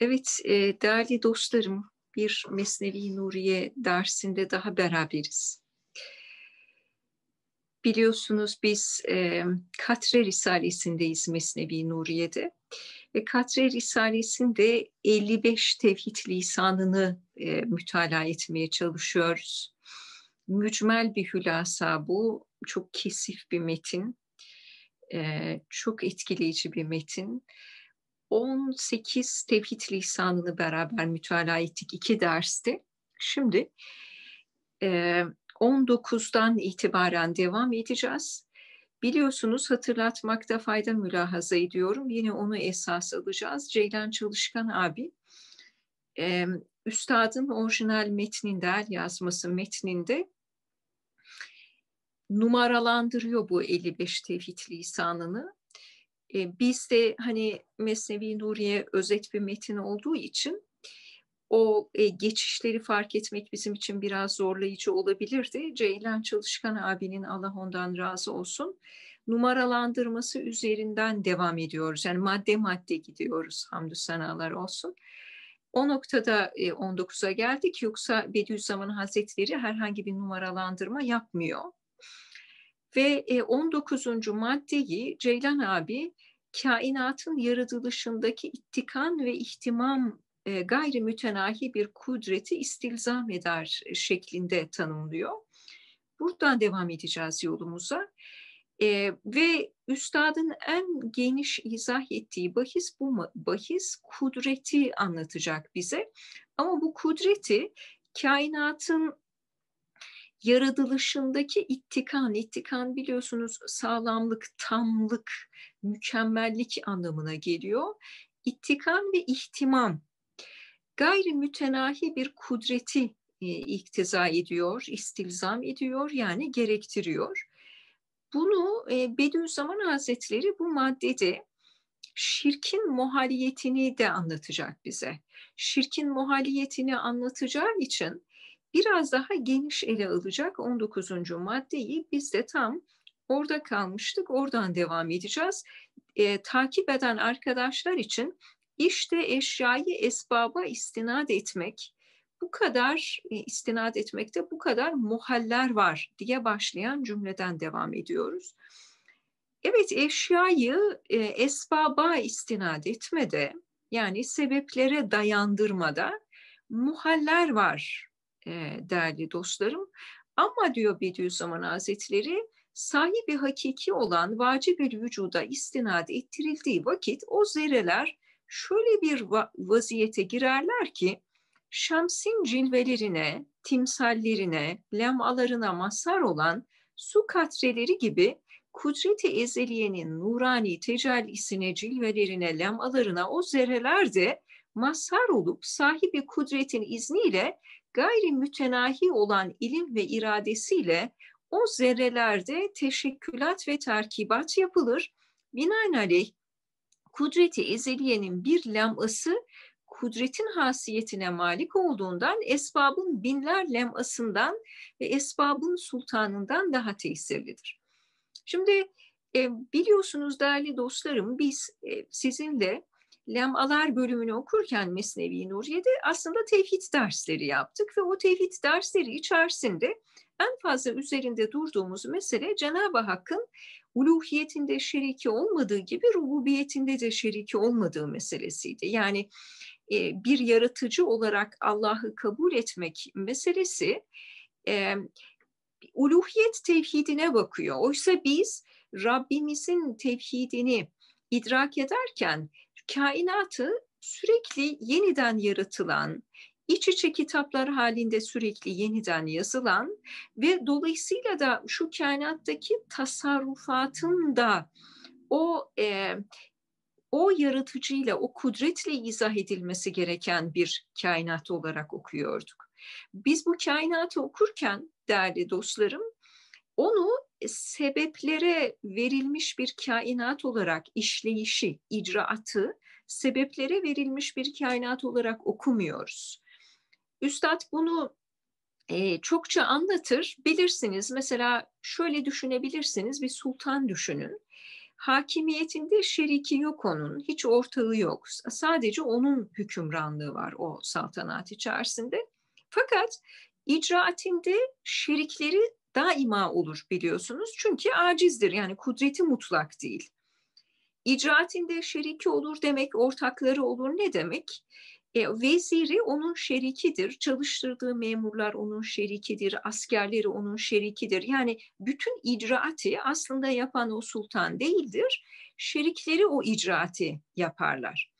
Evet e, değerli dostlarım bir Mesnevi Nuriye dersinde daha beraberiz. Biliyorsunuz biz e, Katre Risalesi'ndeyiz Mesnevi Nuriye'de ve Katre Risalesi'nde 55 tevhid lisanını e, mütalaa etmeye çalışıyoruz. Mücmel bir hülasa bu, çok kesif bir metin, e, çok etkileyici bir metin. E, 18 tevhid lisanını beraber mütalaa ettik iki derste. Şimdi e, 19'dan itibaren devam edeceğiz. Biliyorsunuz hatırlatmakta fayda mülahaza ediyorum. Yine onu esas alacağız. Ceylan Çalışkan abi, e, Üstad'ın orijinal metninde, el yazması metninde numaralandırıyor bu 55 tevhid lisanını e, de hani Mesnevi Nuriye özet bir metin olduğu için o e, geçişleri fark etmek bizim için biraz zorlayıcı olabilirdi. Ceylan Çalışkan abinin Allah ondan razı olsun numaralandırması üzerinden devam ediyoruz. Yani madde madde gidiyoruz hamdü sanalar olsun. O noktada 19'a geldik yoksa Bediüzzaman Hazretleri herhangi bir numaralandırma yapmıyor. Ve 19. E, maddeyi Ceylan abi kainatın yaratılışındaki ittikan ve ihtimam e, gayri mütenahi bir kudreti istilzam eder e, şeklinde tanımlıyor. Buradan devam edeceğiz yolumuza. Ee, ve üstadın en geniş izah ettiği bahis bu bahis kudreti anlatacak bize. Ama bu kudreti kainatın yaratılışındaki ittikan, ittikan biliyorsunuz sağlamlık, tamlık, mükemmellik anlamına geliyor. İttikan ve ihtimam gayri mütenahi bir kudreti e, iktiza ediyor, istilzam ediyor yani gerektiriyor. Bunu e, Bediüzzaman Hazretleri bu maddede şirkin muhaliyetini de anlatacak bize. Şirkin muhaliyetini anlatacağı için biraz daha geniş ele alacak 19. maddeyi biz de tam orada kalmıştık. Oradan devam edeceğiz. E, takip eden arkadaşlar için işte eşyayı esbaba istinad etmek, bu kadar e, istinad etmekte bu kadar muhaller var diye başlayan cümleden devam ediyoruz. Evet eşyayı e, esbaba istinad etmede yani sebeplere dayandırmada muhaller var değerli dostlarım. Ama diyor Bediüzzaman Hazretleri sahibi hakiki olan vacib bir vücuda istinad ettirildiği vakit o zerreler şöyle bir vaziyete girerler ki Şems'in cilvelerine, timsallerine, lemalarına mazhar olan su katreleri gibi kudreti ezeliyenin nurani tecellisine, cilvelerine, lemalarına o zerreler de mazhar olup sahibi kudretin izniyle gayri mütenahi olan ilim ve iradesiyle o zerrelerde teşekkülat ve terkibat yapılır. Binaenaleyh kudreti ezeliyenin bir leması kudretin hasiyetine malik olduğundan esbabın binler lemasından ve esbabın sultanından daha tesirlidir. Şimdi e, biliyorsunuz değerli dostlarım biz e, sizinle lemalar bölümünü okurken Mesnevi Nuriye'de aslında tevhid dersleri yaptık ve o tevhid dersleri içerisinde en fazla üzerinde durduğumuz mesele Cenab-ı Hakk'ın uluhiyetinde şeriki olmadığı gibi rububiyetinde de şeriki olmadığı meselesiydi. Yani e, bir yaratıcı olarak Allah'ı kabul etmek meselesi e, uluhiyet tevhidine bakıyor. Oysa biz Rabbimizin tevhidini idrak ederken kainatı sürekli yeniden yaratılan, iç içe kitaplar halinde sürekli yeniden yazılan ve dolayısıyla da şu kainattaki tasarrufatın da o e, o yaratıcıyla, o kudretle izah edilmesi gereken bir kainat olarak okuyorduk. Biz bu kainatı okurken değerli dostlarım onu e, sebeplere verilmiş bir kainat olarak işleyişi, icraatı sebeplere verilmiş bir kainat olarak okumuyoruz. Üstad bunu e, çokça anlatır. Bilirsiniz mesela şöyle düşünebilirsiniz bir sultan düşünün. Hakimiyetinde şeriki yok onun, hiç ortağı yok. Sadece onun hükümranlığı var o saltanat içerisinde. Fakat icraatinde şerikleri daima olur biliyorsunuz. Çünkü acizdir yani kudreti mutlak değil. İcraatinde şeriki olur demek, ortakları olur ne demek? E, veziri onun şerikidir, çalıştırdığı memurlar onun şerikidir, askerleri onun şerikidir. Yani bütün icraati aslında yapan o sultan değildir, şerikleri o icraati yaparlar.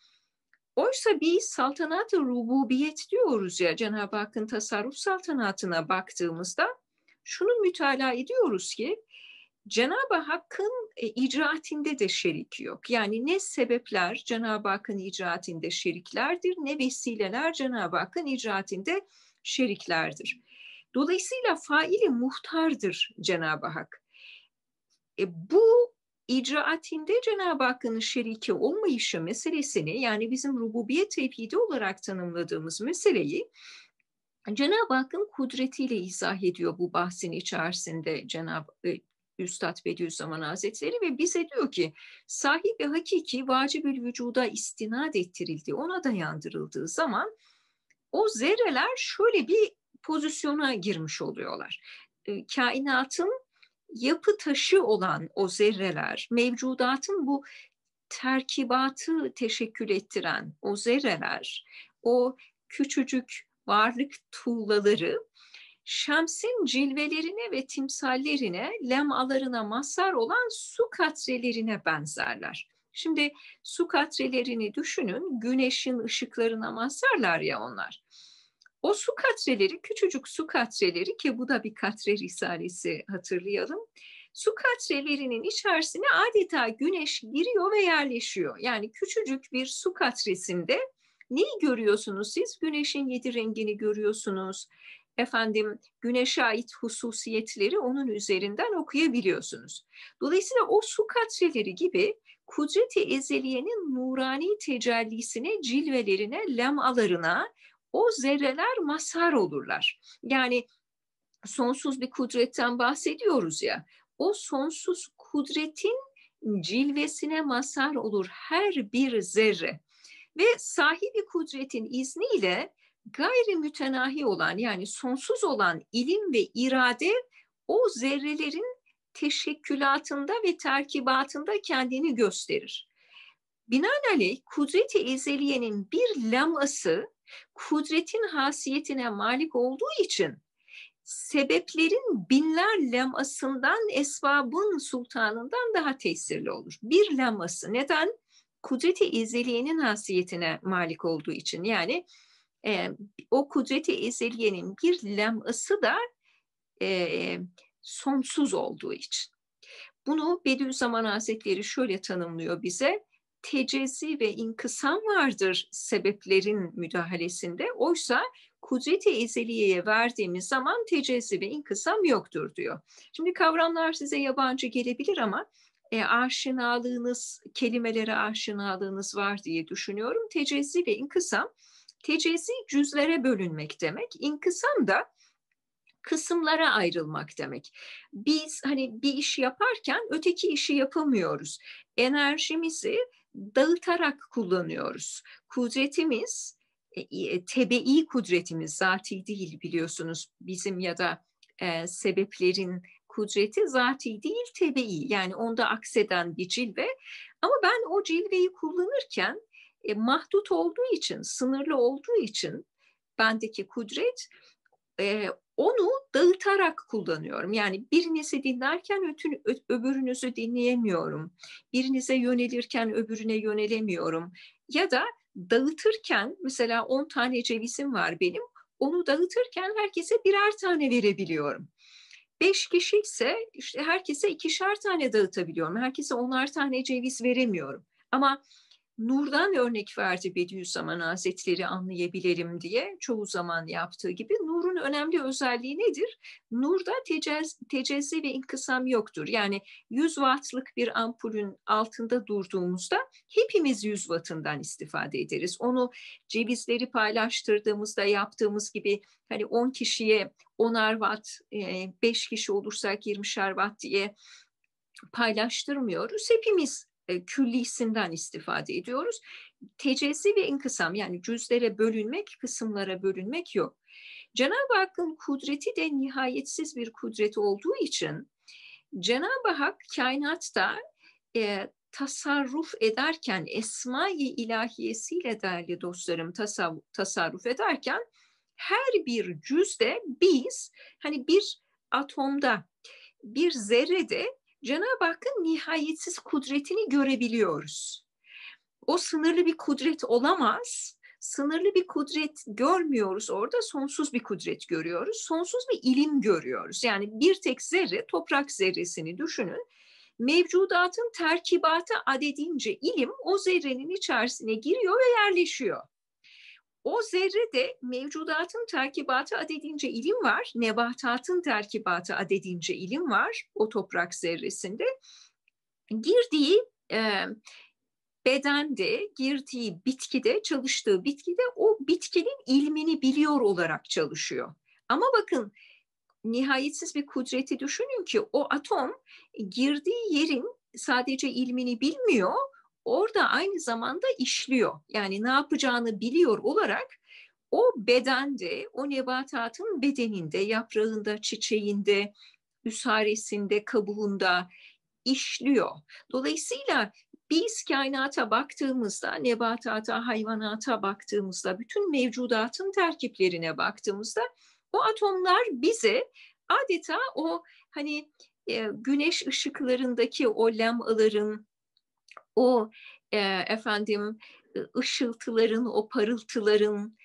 Oysa bir saltanat-ı rububiyet diyoruz ya Cenab-ı Hakk'ın tasarruf saltanatına baktığımızda şunu mütalaa ediyoruz ki Cenab-ı Hakk'ın e, icraatinde de şerik yok. Yani ne sebepler Cenab-ı Hakk'ın icraatinde şeriklerdir ne vesileler Cenab-ı Hakk'ın icraatinde şeriklerdir. Dolayısıyla faili muhtardır Cenab-ı Hak. E, bu icraatinde Cenab-ı Hakk'ın şeriki olmayışı meselesini yani bizim rububiyet tevhidi olarak tanımladığımız meseleyi Cenab-ı Hakk'ın kudretiyle izah ediyor bu bahsin içerisinde Cenab-ı e, Üstad Bediüzzaman Hazretleri ve bize diyor ki sahibi hakiki vacibül vücuda istinad ettirildi, ona dayandırıldığı zaman o zerreler şöyle bir pozisyona girmiş oluyorlar. E, kainatın yapı taşı olan o zerreler, mevcudatın bu terkibatı teşekkül ettiren o zerreler, o küçücük varlık tuğlaları Şems'in cilvelerine ve timsallerine, lemalarına mazhar olan su katrelerine benzerler. Şimdi su katrelerini düşünün, güneşin ışıklarına mazharlar ya onlar. O su katreleri, küçücük su katreleri ki bu da bir katre risalesi hatırlayalım. Su katrelerinin içerisine adeta güneş giriyor ve yerleşiyor. Yani küçücük bir su katresinde Neyi görüyorsunuz? Siz güneşin yedi rengini görüyorsunuz. Efendim güneşe ait hususiyetleri onun üzerinden okuyabiliyorsunuz. Dolayısıyla o su katreleri gibi kudreti ezeliyenin nurani tecellisine, cilvelerine, lemalarına o zerreler mazhar olurlar. Yani sonsuz bir kudretten bahsediyoruz ya. O sonsuz kudretin cilvesine mazhar olur her bir zerre. Ve sahibi kudretin izniyle gayri mütenahi olan yani sonsuz olan ilim ve irade o zerrelerin teşekkülatında ve terkibatında kendini gösterir. Binaenaleyh kudreti ezeliyenin bir laması kudretin hasiyetine malik olduğu için sebeplerin binler lemasından, esbabın sultanından daha tesirli olur. Bir leması. Neden? kudreti izeliyenin hasiyetine malik olduğu için yani e, o kudreti ezeliyenin bir leması da e, sonsuz olduğu için. Bunu Bediüzzaman Hazretleri şöyle tanımlıyor bize. Tecezi ve inkısam vardır sebeplerin müdahalesinde. Oysa kudreti ezeliyeye verdiğimiz zaman tecezi ve inkısam yoktur diyor. Şimdi kavramlar size yabancı gelebilir ama e, aşinalığınız, kelimelere aşinalığınız var diye düşünüyorum. Tecezzi ve inkısam, tecezzi cüzlere bölünmek demek, inkısam da kısımlara ayrılmak demek. Biz hani bir işi yaparken öteki işi yapamıyoruz. Enerjimizi dağıtarak kullanıyoruz. Kudretimiz, e, e, tebe'i kudretimiz zati değil biliyorsunuz bizim ya da e, sebeplerin kudreti zati değil tebe'i yani onda akseden bir cilve. Ama ben o cilveyi kullanırken e, mahdut olduğu için, sınırlı olduğu için bendeki kudret e, onu dağıtarak kullanıyorum. Yani birinizi dinlerken ötün, ö, öbürünüzü dinleyemiyorum. Birinize yönelirken öbürüne yönelemiyorum. Ya da dağıtırken mesela 10 tane cevizim var benim. Onu dağıtırken herkese birer tane verebiliyorum. Beş kişi ise işte herkese ikişer tane dağıtabiliyorum. Herkese onar tane ceviz veremiyorum. Ama nurdan örnek verdi Bediüzzaman Hazretleri anlayabilirim diye çoğu zaman yaptığı gibi. Nurun önemli özelliği nedir? Nurda tecez, tecezzi ve inkısam yoktur. Yani 100 wattlık bir ampulün altında durduğumuzda hepimiz 100 wattından istifade ederiz. Onu cevizleri paylaştırdığımızda yaptığımız gibi hani 10 kişiye 10'ar watt, 5 e, kişi olursak 20'şer watt diye paylaştırmıyoruz. Hepimiz e, küllisinden istifade ediyoruz. Tecezzi ve inkısam yani cüzlere bölünmek, kısımlara bölünmek yok. Cenab-ı Hakk'ın kudreti de nihayetsiz bir kudret olduğu için Cenab-ı Hak kainatta e, tasarruf ederken esma-i ilahiyesiyle değerli dostlarım tasav, tasarruf ederken her bir cüzde biz hani bir atomda bir zerrede Cenab-ı Hakk'ın nihayetsiz kudretini görebiliyoruz. O sınırlı bir kudret olamaz. Sınırlı bir kudret görmüyoruz orada, sonsuz bir kudret görüyoruz. Sonsuz bir ilim görüyoruz. Yani bir tek zerre, toprak zerresini düşünün. Mevcudatın terkibatı adedince ilim o zerrenin içerisine giriyor ve yerleşiyor. O zerre de mevcudatın terkibatı adedince ilim var, nebatatın terkibatı adedince ilim var o toprak zerresinde. Girdiği e, bedende, girdiği bitkide, çalıştığı bitkide o bitkinin ilmini biliyor olarak çalışıyor. Ama bakın nihayetsiz bir kudreti düşünün ki o atom girdiği yerin sadece ilmini bilmiyor, orada aynı zamanda işliyor. Yani ne yapacağını biliyor olarak o bedende, o nebatatın bedeninde, yaprağında, çiçeğinde, üsaresinde, kabuğunda işliyor. Dolayısıyla biz kainata baktığımızda, nebatata, hayvanata baktığımızda, bütün mevcudatın terkiplerine baktığımızda o atomlar bize adeta o hani e, güneş ışıklarındaki o lemaların o e, efendim ışıltıların, o parıltıların,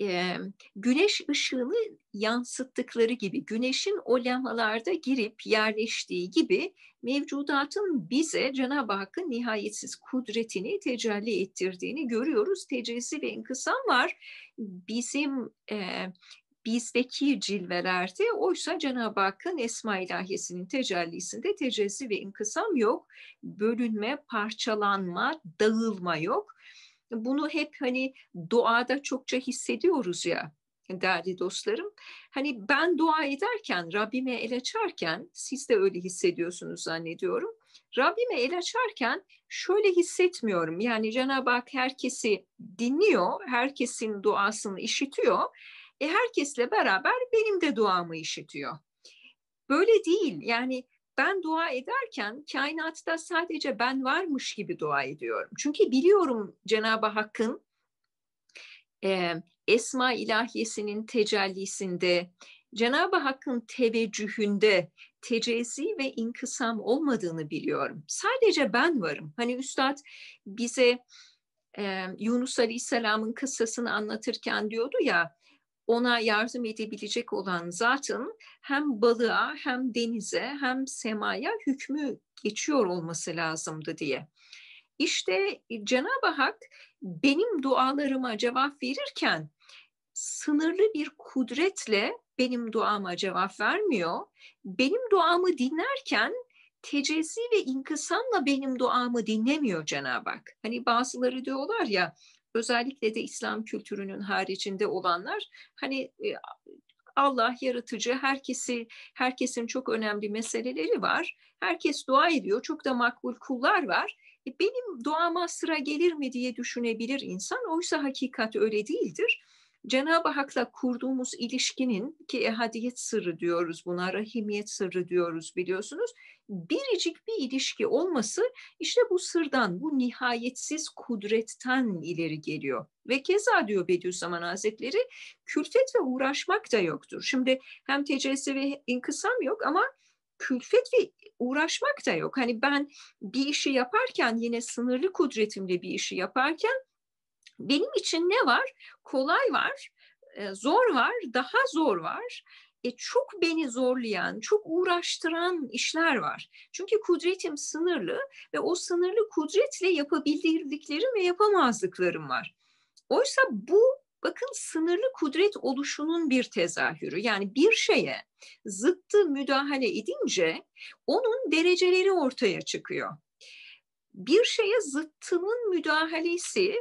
e, güneş ışığını yansıttıkları gibi, güneşin o levhalarda girip yerleştiği gibi mevcudatın bize Cenab-ı Hakk'ın nihayetsiz kudretini tecelli ettirdiğini görüyoruz. Tecessül ve inkısam var. Bizim e, bizdeki cilvelerde oysa Cenab-ı Hakk'ın Esma İlahiyesinin tecellisinde tecezzi ve inkısam yok. Bölünme, parçalanma, dağılma yok. Bunu hep hani duada çokça hissediyoruz ya değerli dostlarım. Hani ben dua ederken, Rabbime el açarken, siz de öyle hissediyorsunuz zannediyorum. Rabbime el açarken şöyle hissetmiyorum. Yani Cenab-ı Hak herkesi dinliyor, herkesin duasını işitiyor e herkesle beraber benim de duamı işitiyor. Böyle değil. Yani ben dua ederken kainatta sadece ben varmış gibi dua ediyorum. Çünkü biliyorum Cenab-ı Hakk'ın e, Esma ilahiyesinin tecellisinde, Cenab-ı Hakk'ın teveccühünde tecezi ve inkısam olmadığını biliyorum. Sadece ben varım. Hani Üstad bize e, Yunus Aleyhisselam'ın kıssasını anlatırken diyordu ya, ona yardım edebilecek olan zatın hem balığa hem denize hem semaya hükmü geçiyor olması lazımdı diye. İşte e, Cenab-ı Hak benim dualarıma cevap verirken sınırlı bir kudretle benim duama cevap vermiyor. Benim duamı dinlerken tecezzi ve inkısamla benim duamı dinlemiyor Cenab-ı Hak. Hani bazıları diyorlar ya özellikle de İslam kültürünün haricinde olanlar hani e, Allah yaratıcı herkesi herkesin çok önemli meseleleri var. Herkes dua ediyor. Çok da makbul kullar var. E, benim duama sıra gelir mi diye düşünebilir insan. Oysa hakikat öyle değildir Cenab-ı Hak'la kurduğumuz ilişkinin ki ehadiyet sırrı diyoruz buna, rahimiyet sırrı diyoruz biliyorsunuz. Biricik bir ilişki olması işte bu sırdan, bu nihayetsiz kudretten ileri geliyor. Ve keza diyor Bediüzzaman Hazretleri külfet ve uğraşmak da yoktur. Şimdi hem tecelsi ve inkısam yok ama külfet ve uğraşmak da yok. Hani ben bir işi yaparken yine sınırlı kudretimle bir işi yaparken benim için ne var? Kolay var, e, zor var, daha zor var. E, çok beni zorlayan, çok uğraştıran işler var. Çünkü kudretim sınırlı ve o sınırlı kudretle yapabildiklerim ve yapamazlıklarım var. Oysa bu bakın sınırlı kudret oluşunun bir tezahürü. Yani bir şeye zıttı müdahale edince onun dereceleri ortaya çıkıyor bir şeye zıttının müdahalesi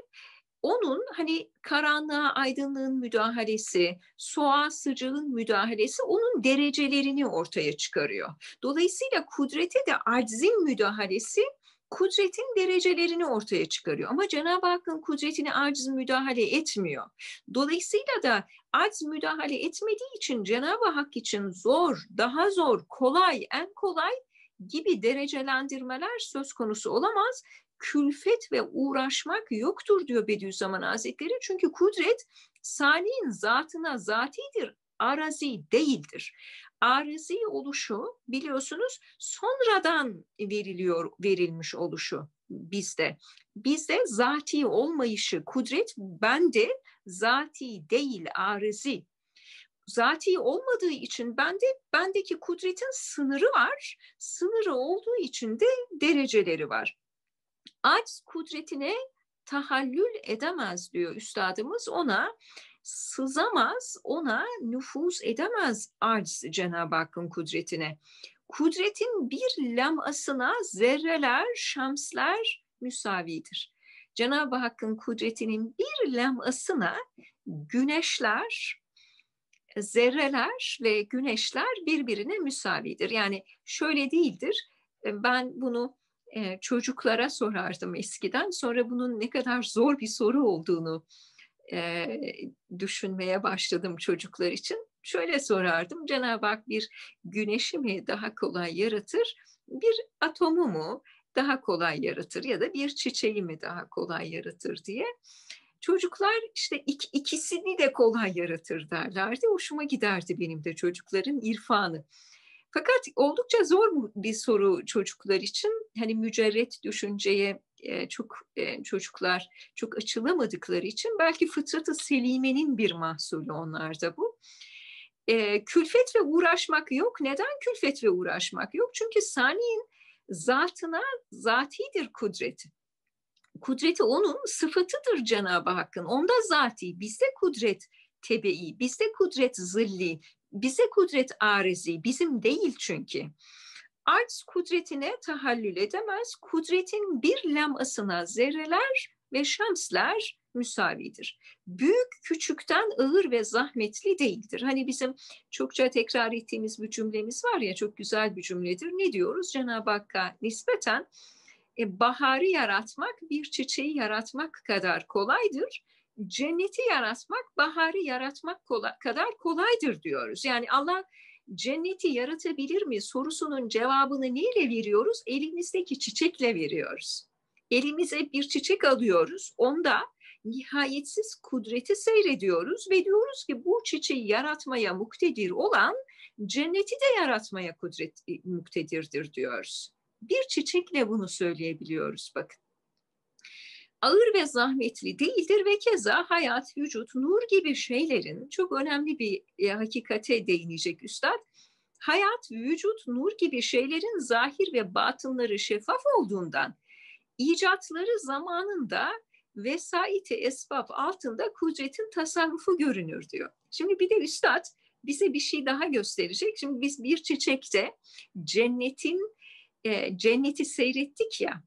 onun hani karanlığa aydınlığın müdahalesi, soğa sıcağın müdahalesi onun derecelerini ortaya çıkarıyor. Dolayısıyla kudrete de aczin müdahalesi kudretin derecelerini ortaya çıkarıyor. Ama Cenab-ı Hakk'ın kudretini aciz müdahale etmiyor. Dolayısıyla da aciz müdahale etmediği için Cenab-ı Hak için zor, daha zor, kolay, en kolay gibi derecelendirmeler söz konusu olamaz külfet ve uğraşmak yoktur diyor Bediüzzaman Hazretleri. Çünkü kudret Salih'in zatına zatidir, arazi değildir. Arazi oluşu biliyorsunuz sonradan veriliyor, verilmiş oluşu bizde. Bizde zati olmayışı, kudret bende zati değil, arızi zati olmadığı için bende bendeki kudretin sınırı var. Sınırı olduğu için de dereceleri var. Aciz kudretine tahallül edemez diyor üstadımız ona sızamaz ona nüfuz edemez aciz Cenab-ı Hakk'ın kudretine. Kudretin bir lamasına zerreler, şemsler müsavidir. Cenab-ı Hakk'ın kudretinin bir lamasına güneşler, zerreler ve güneşler birbirine müsavidir. Yani şöyle değildir. E, ben bunu e, çocuklara sorardım eskiden. Sonra bunun ne kadar zor bir soru olduğunu e, düşünmeye başladım çocuklar için. Şöyle sorardım, Cenab-ı Hak bir güneşi mi daha kolay yaratır, bir atomu mu daha kolay yaratır ya da bir çiçeği mi daha kolay yaratır diye. Çocuklar işte ik, ikisini de kolay yaratır derlerdi. Hoşuma giderdi benim de çocukların irfanı. Fakat oldukça zor bir soru çocuklar için. Hani mücerret düşünceye e, çok e, çocuklar çok açılamadıkları için belki fıtratı selimenin bir mahsulü onlarda bu. E, külfet ve uğraşmak yok. Neden külfet ve uğraşmak yok? Çünkü saniyin zatına zatidir kudreti kudreti onun sıfatıdır Cenab-ı Hakk'ın. Onda zati, bizde kudret tebe'i, bizde kudret zilli, bize kudret arizi, bizim değil çünkü. Arz kudretine tahallül edemez, kudretin bir lamasına zerreler ve şamslar müsavidir. Büyük küçükten ağır ve zahmetli değildir. Hani bizim çokça tekrar ettiğimiz bir cümlemiz var ya çok güzel bir cümledir. Ne diyoruz Cenab-ı Hakk'a nispeten e, baharı yaratmak bir çiçeği yaratmak kadar kolaydır cenneti yaratmak, baharı yaratmak kolay, kadar kolaydır diyoruz. Yani Allah cenneti yaratabilir mi sorusunun cevabını neyle veriyoruz? Elimizdeki çiçekle veriyoruz. Elimize bir çiçek alıyoruz, onda nihayetsiz kudreti seyrediyoruz ve diyoruz ki bu çiçeği yaratmaya muktedir olan cenneti de yaratmaya kudret e, muktedirdir diyoruz. Bir çiçekle bunu söyleyebiliyoruz bakın ağır ve zahmetli değildir ve keza hayat, vücut, nur gibi şeylerin çok önemli bir e, hakikate değinecek üstad. Hayat, vücut, nur gibi şeylerin zahir ve batınları şeffaf olduğundan icatları zamanında vesaiti esbab altında kudretin tasarrufu görünür diyor. Şimdi bir de üstad bize bir şey daha gösterecek. Şimdi biz bir çiçekte cennetin e, cenneti seyrettik ya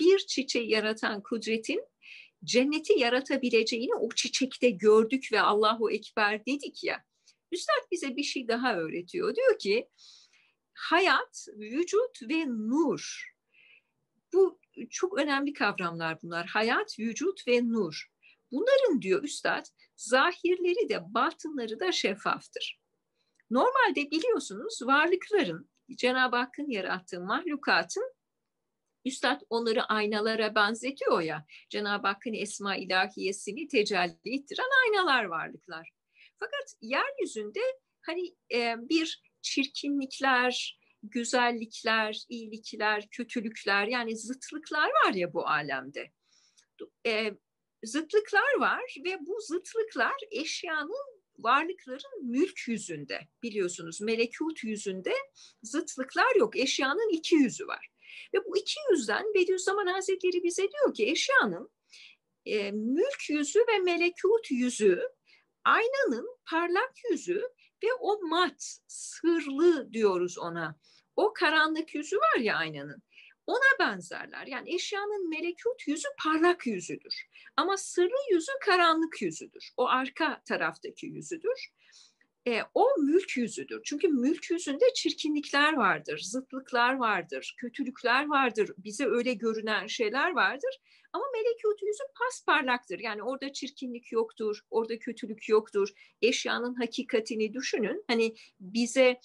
bir çiçeği yaratan kudretin cenneti yaratabileceğini o çiçekte gördük ve Allahu Ekber dedik ya. Üstad bize bir şey daha öğretiyor. Diyor ki hayat, vücut ve nur. Bu çok önemli kavramlar bunlar. Hayat, vücut ve nur. Bunların diyor üstad zahirleri de batınları da şeffaftır. Normalde biliyorsunuz varlıkların Cenab-ı Hakk'ın yarattığı mahlukatın Üstad onları aynalara benzetiyor ya. Cenab-ı Hakk'ın esma ilahiyesini tecelli ettiren aynalar varlıklar. Fakat yeryüzünde hani e, bir çirkinlikler, güzellikler, iyilikler, kötülükler yani zıtlıklar var ya bu alemde. E, zıtlıklar var ve bu zıtlıklar eşyanın varlıkların mülk yüzünde biliyorsunuz melekut yüzünde zıtlıklar yok eşyanın iki yüzü var. Ve bu iki yüzden Bediüzzaman Hazretleri bize diyor ki eşyanın e, mülk yüzü ve melekut yüzü, aynanın parlak yüzü ve o mat, sırlı diyoruz ona. O karanlık yüzü var ya aynanın. Ona benzerler. Yani eşyanın melekut yüzü parlak yüzüdür. Ama sırlı yüzü karanlık yüzüdür. O arka taraftaki yüzüdür. E, o mülk yüzüdür. Çünkü mülk yüzünde çirkinlikler vardır, zıtlıklar vardır, kötülükler vardır, bize öyle görünen şeyler vardır. Ama melekut yüzü parlaktır. Yani orada çirkinlik yoktur, orada kötülük yoktur. Eşyanın hakikatini düşünün. Hani bize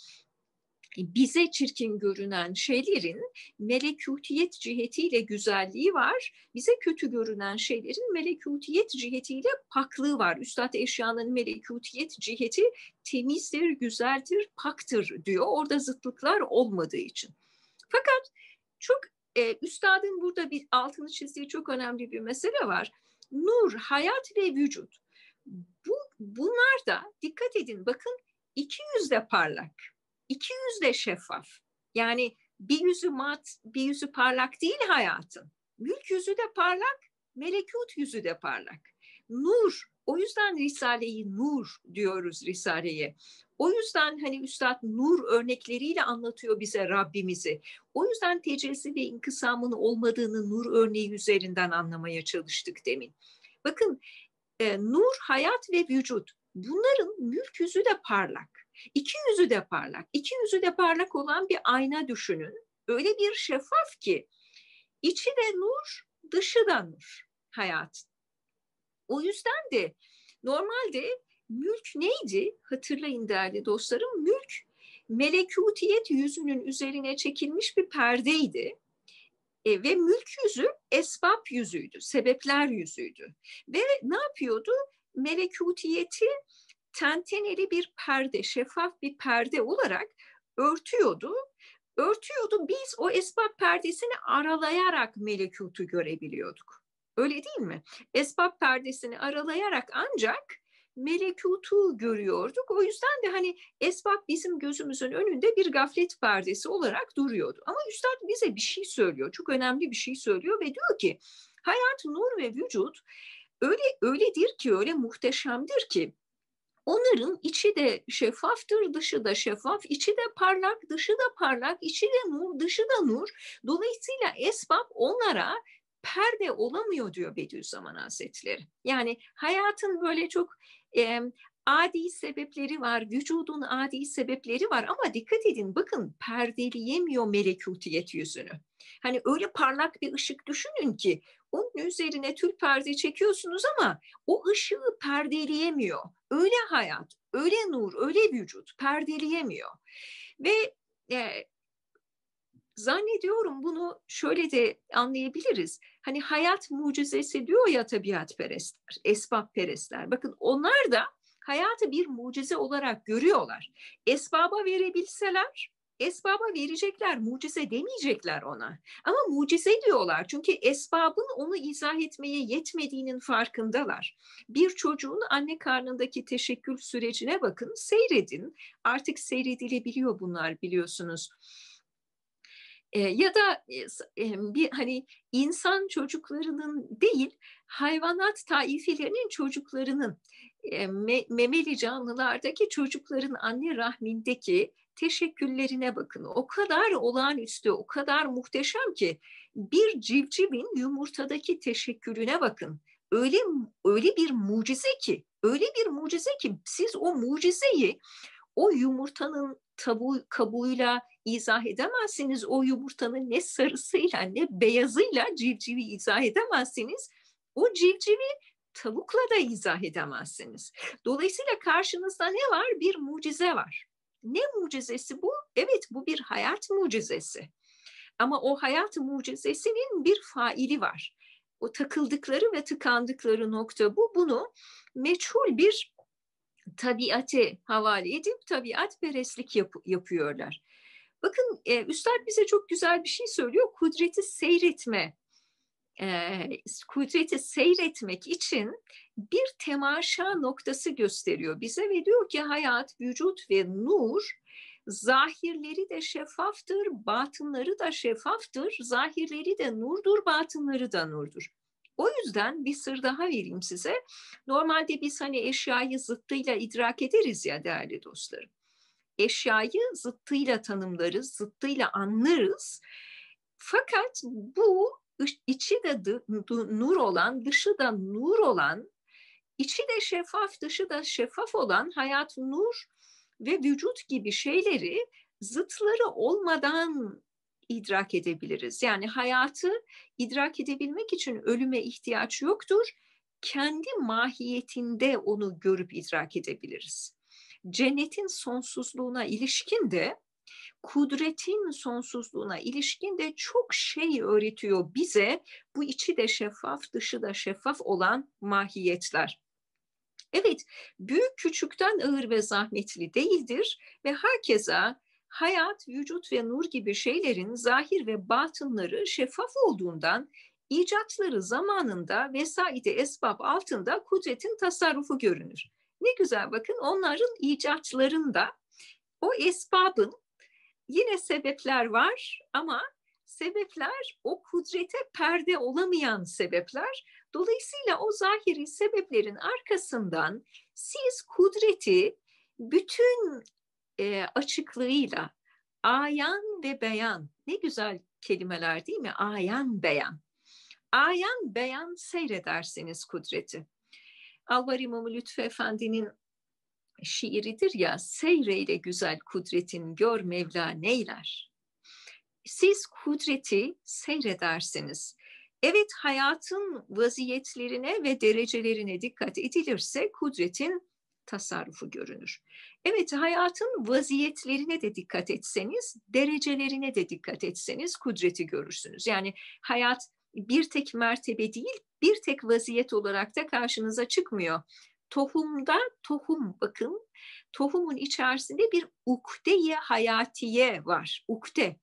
bize çirkin görünen şeylerin melekutiyet cihetiyle güzelliği var. Bize kötü görünen şeylerin melekutiyet cihetiyle paklığı var. Üstad eşyanın melekutiyet ciheti temizdir, güzeldir, paktır diyor. Orada zıtlıklar olmadığı için. Fakat çok e, üstadın burada bir altını çizdiği çok önemli bir mesele var. Nur, hayat ve vücut. Bu, bunlar da dikkat edin bakın iki de parlak İki yüz de şeffaf. Yani bir yüzü mat, bir yüzü parlak değil hayatın. Mülk yüzü de parlak, melekut yüzü de parlak. Nur, o yüzden Risale'yi nur diyoruz Risale'ye. O yüzden hani Üstad nur örnekleriyle anlatıyor bize Rabbimizi. O yüzden tecelsi ve inkısamın olmadığını nur örneği üzerinden anlamaya çalıştık demin. Bakın e, nur, hayat ve vücut bunların mülk yüzü de parlak. İki yüzü de parlak. İki yüzü de parlak olan bir ayna düşünün. Öyle bir şeffaf ki içi de nur, dışı da nur hayat. O yüzden de normalde mülk neydi? Hatırlayın değerli dostlarım. Mülk melekutiyet yüzünün üzerine çekilmiş bir perdeydi. E, ve mülk yüzü esbab yüzüydü, sebepler yüzüydü. Ve ne yapıyordu? Melekutiyeti tenteneli bir perde, şeffaf bir perde olarak örtüyordu. Örtüyordu biz o esbab perdesini aralayarak melekutu görebiliyorduk. Öyle değil mi? Esbab perdesini aralayarak ancak melekutu görüyorduk. O yüzden de hani esbab bizim gözümüzün önünde bir gaflet perdesi olarak duruyordu. Ama üstad bize bir şey söylüyor. Çok önemli bir şey söylüyor ve diyor ki hayat, nur ve vücut öyle öyledir ki öyle muhteşemdir ki Onların içi de şeffaftır, dışı da şeffaf, içi de parlak, dışı da parlak, içi de nur, dışı da nur. Dolayısıyla esbab onlara perde olamıyor diyor Bediüzzaman Hazretleri. Yani hayatın böyle çok e, adi sebepleri var, vücudun adi sebepleri var ama dikkat edin bakın perdeleyemiyor melekutiyet yüzünü. Hani öyle parlak bir ışık düşünün ki onun üzerine tül perde çekiyorsunuz ama o ışığı perdeleyemiyor. Öyle hayat, öyle nur, öyle vücut perdeleyemiyor. Ve e, zannediyorum bunu şöyle de anlayabiliriz. Hani hayat mucizesi diyor ya tabiat perestler, esbab perestler. Bakın onlar da hayatı bir mucize olarak görüyorlar. Esbaba verebilseler esbaba verecekler, mucize demeyecekler ona. Ama mucize diyorlar çünkü esbabın onu izah etmeye yetmediğinin farkındalar. Bir çocuğun anne karnındaki teşekkül sürecine bakın, seyredin. Artık seyredilebiliyor bunlar biliyorsunuz. E, ya da e, ehm, bir hani insan çocuklarının değil hayvanat taifelerinin çocuklarının e, me, memeli canlılardaki çocukların anne rahmindeki teşekküllerine bakın. O kadar olağanüstü, o kadar muhteşem ki bir civcivin yumurtadaki teşekkürüne bakın. Öyle öyle bir mucize ki, öyle bir mucize ki siz o mucizeyi o yumurtanın tabu, kabuğuyla izah edemezsiniz. O yumurtanın ne sarısıyla ne beyazıyla civcivi izah edemezsiniz. O civcivi tavukla da izah edemezsiniz. Dolayısıyla karşınızda ne var? Bir mucize var ne mucizesi bu? Evet bu bir hayat mucizesi. Ama o hayat mucizesinin bir faili var. O takıldıkları ve tıkandıkları nokta bu. Bunu meçhul bir tabiate havale edip tabiat perestlik yap yapıyorlar. Bakın e, Üstad bize çok güzel bir şey söylüyor. Kudreti seyretme e, kudreti seyretmek için bir temaşa noktası gösteriyor bize ve diyor ki hayat, vücut ve nur zahirleri de şeffaftır, batınları da şeffaftır, zahirleri de nurdur, batınları da nurdur. O yüzden bir sır daha vereyim size. Normalde biz hani eşyayı zıttıyla idrak ederiz ya değerli dostlarım. Eşyayı zıttıyla tanımlarız, zıttıyla anlarız. Fakat bu içi de nur olan, dışı da nur olan, içi de şeffaf, dışı da şeffaf olan hayat nur ve vücut gibi şeyleri zıtları olmadan idrak edebiliriz. Yani hayatı idrak edebilmek için ölüme ihtiyaç yoktur. Kendi mahiyetinde onu görüp idrak edebiliriz. Cennetin sonsuzluğuna ilişkin de kudretin sonsuzluğuna ilişkin de çok şey öğretiyor bize bu içi de şeffaf dışı da şeffaf olan mahiyetler. Evet, büyük küçükten ağır ve zahmetli değildir ve herkese hayat, vücut ve nur gibi şeylerin zahir ve batınları şeffaf olduğundan icatları zamanında vesaire esbab altında kudretin tasarrufu görünür. Ne güzel bakın onların icatlarında o esbabın yine sebepler var ama sebepler o kudrete perde olamayan sebepler. Dolayısıyla o zahiri sebeplerin arkasından siz kudreti bütün e, açıklığıyla ayan ve beyan ne güzel kelimeler değil mi? Ayan beyan. Ayan beyan seyredersiniz kudreti. Alvar İmam Lütfü Efendi'nin şiiridir ya seyreyle güzel kudretin gör Mevla neyler. Siz kudreti seyredersiniz. Evet hayatın vaziyetlerine ve derecelerine dikkat edilirse kudretin tasarrufu görünür. Evet hayatın vaziyetlerine de dikkat etseniz, derecelerine de dikkat etseniz kudreti görürsünüz. Yani hayat bir tek mertebe değil, bir tek vaziyet olarak da karşınıza çıkmıyor tohumda tohum bakın tohumun içerisinde bir ukdeye hayatiye var ukde.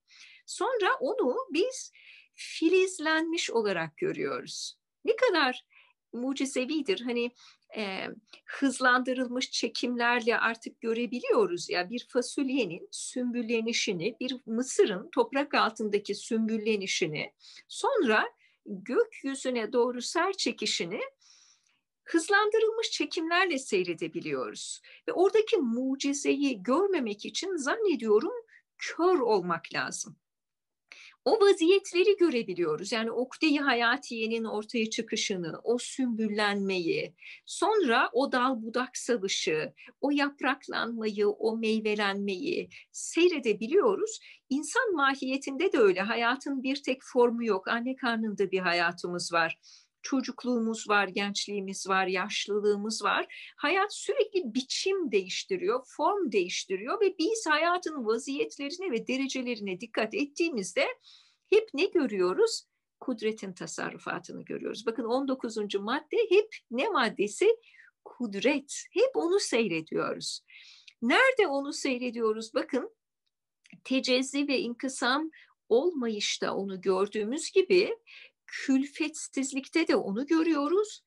Sonra onu biz filizlenmiş olarak görüyoruz. Ne kadar mucizevidir. Hani e, hızlandırılmış çekimlerle artık görebiliyoruz ya bir fasulyenin sümbüllenişini, bir mısırın toprak altındaki sümbüllenişini, sonra gökyüzüne doğru ser çekişini hızlandırılmış çekimlerle seyredebiliyoruz. Ve oradaki mucizeyi görmemek için zannediyorum kör olmak lazım. O vaziyetleri görebiliyoruz. Yani okde-i hayatiyenin ortaya çıkışını, o sümbüllenmeyi, sonra o dal budak savaşı, o yapraklanmayı, o meyvelenmeyi seyredebiliyoruz. İnsan mahiyetinde de öyle. Hayatın bir tek formu yok. Anne karnında bir hayatımız var Çocukluğumuz var, gençliğimiz var, yaşlılığımız var. Hayat sürekli biçim değiştiriyor, form değiştiriyor ve biz hayatın vaziyetlerine ve derecelerine dikkat ettiğimizde hep ne görüyoruz? Kudretin tasarrufatını görüyoruz. Bakın 19. madde hep ne maddesi? Kudret. Hep onu seyrediyoruz. Nerede onu seyrediyoruz? Bakın tecezzi ve inkısam olmayışta onu gördüğümüz gibi külfetsizlikte de onu görüyoruz.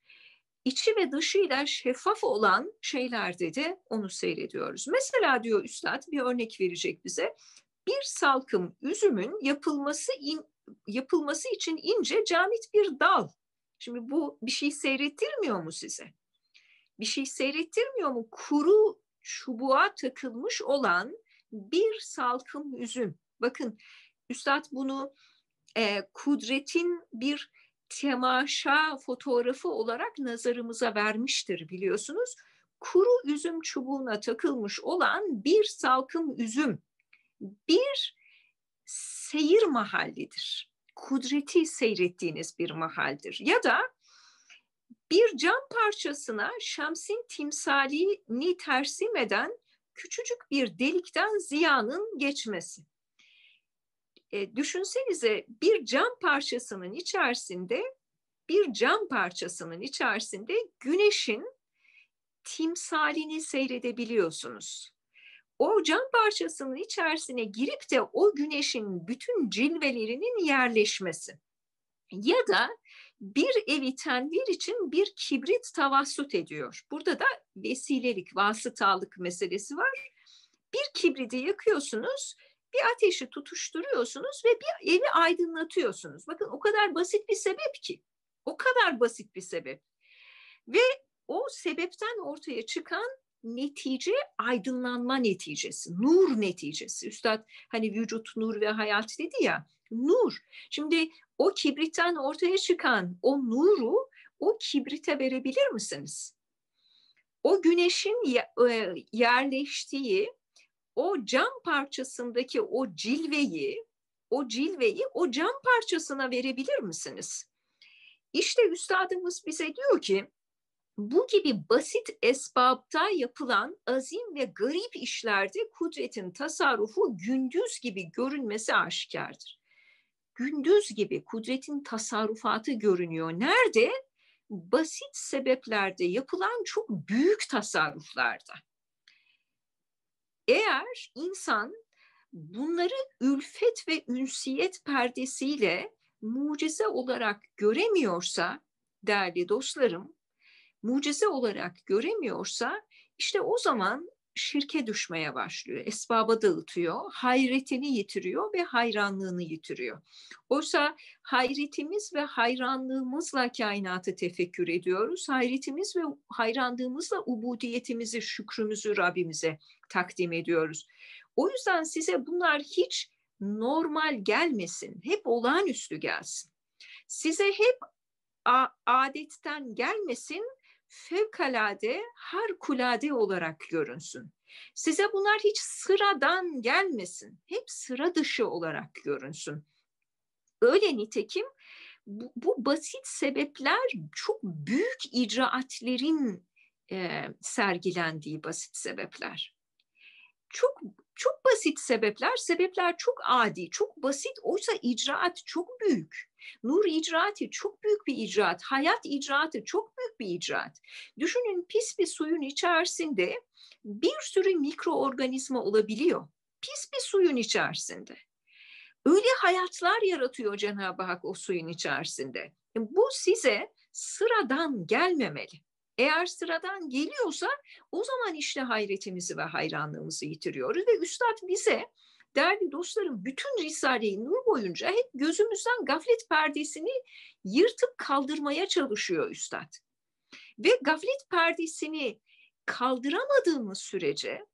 İçi ve dışıyla şeffaf olan şeyler dedi, onu seyrediyoruz. Mesela diyor Üstad bir örnek verecek bize. Bir salkım üzümün yapılması in, yapılması için ince camit bir dal. Şimdi bu bir şey seyrettirmiyor mu size? Bir şey seyrettirmiyor mu? Kuru çubuğa takılmış olan bir salkım üzüm. Bakın Üstad bunu e, kudretin bir temaşa fotoğrafı olarak nazarımıza vermiştir biliyorsunuz. Kuru üzüm çubuğuna takılmış olan bir salkım üzüm, bir seyir mahallidir. Kudreti seyrettiğiniz bir mahaldir. Ya da bir cam parçasına Şams'in timsalini tersim eden küçücük bir delikten ziyanın geçmesi. E, düşünsenize bir cam parçasının içerisinde bir cam parçasının içerisinde güneşin timsalini seyredebiliyorsunuz. O cam parçasının içerisine girip de o güneşin bütün cilvelerinin yerleşmesi ya da bir evi tenvir için bir kibrit tavassut ediyor. Burada da vesilelik, vasıtalık meselesi var. Bir kibridi yakıyorsunuz, bir ateşi tutuşturuyorsunuz ve bir evi aydınlatıyorsunuz. Bakın o kadar basit bir sebep ki. O kadar basit bir sebep. Ve o sebepten ortaya çıkan netice aydınlanma neticesi, nur neticesi. Üstad hani vücut, nur ve hayat dedi ya, nur. Şimdi o kibritten ortaya çıkan o nuru o kibrite verebilir misiniz? O güneşin e, yerleştiği o cam parçasındaki o cilveyi, o cilveyi o cam parçasına verebilir misiniz? İşte üstadımız bize diyor ki bu gibi basit esbapta yapılan azim ve garip işlerde kudretin tasarrufu gündüz gibi görünmesi aşikardır. Gündüz gibi kudretin tasarrufatı görünüyor. Nerede? Basit sebeplerde yapılan çok büyük tasarruflarda. Eğer insan bunları ülfet ve ünsiyet perdesiyle mucize olarak göremiyorsa değerli dostlarım, mucize olarak göremiyorsa işte o zaman şirke düşmeye başlıyor. Esbaba dağıtıyor, hayretini yitiriyor ve hayranlığını yitiriyor. Oysa hayretimiz ve hayranlığımızla kainatı tefekkür ediyoruz. Hayretimiz ve hayranlığımızla ubudiyetimizi, şükrümüzü Rabbimize takdim ediyoruz. O yüzden size bunlar hiç normal gelmesin. Hep olağanüstü gelsin. Size hep adetten gelmesin fevkalade, harikulade olarak görünsün. Size bunlar hiç sıradan gelmesin. Hep sıra dışı olarak görünsün. Öyle nitekim bu, bu basit sebepler çok büyük icraatlerin e, sergilendiği basit sebepler. Çok çok basit sebepler, sebepler çok adi, çok basit. Oysa icraat çok büyük. Nur icraati çok büyük bir icraat. Hayat icraatı çok büyük bir icraat. Düşünün pis bir suyun içerisinde bir sürü mikroorganizma olabiliyor. Pis bir suyun içerisinde. Öyle hayatlar yaratıyor Cenab-ı Hak o suyun içerisinde. E, bu size sıradan gelmemeli. Eğer sıradan geliyorsa o zaman işte hayretimizi ve hayranlığımızı yitiriyoruz ve üstad bize değerli dostlarım bütün Risale-i Nur boyunca hep gözümüzden gaflet perdesini yırtıp kaldırmaya çalışıyor Üstad. Ve gaflet perdesini kaldıramadığımız sürece,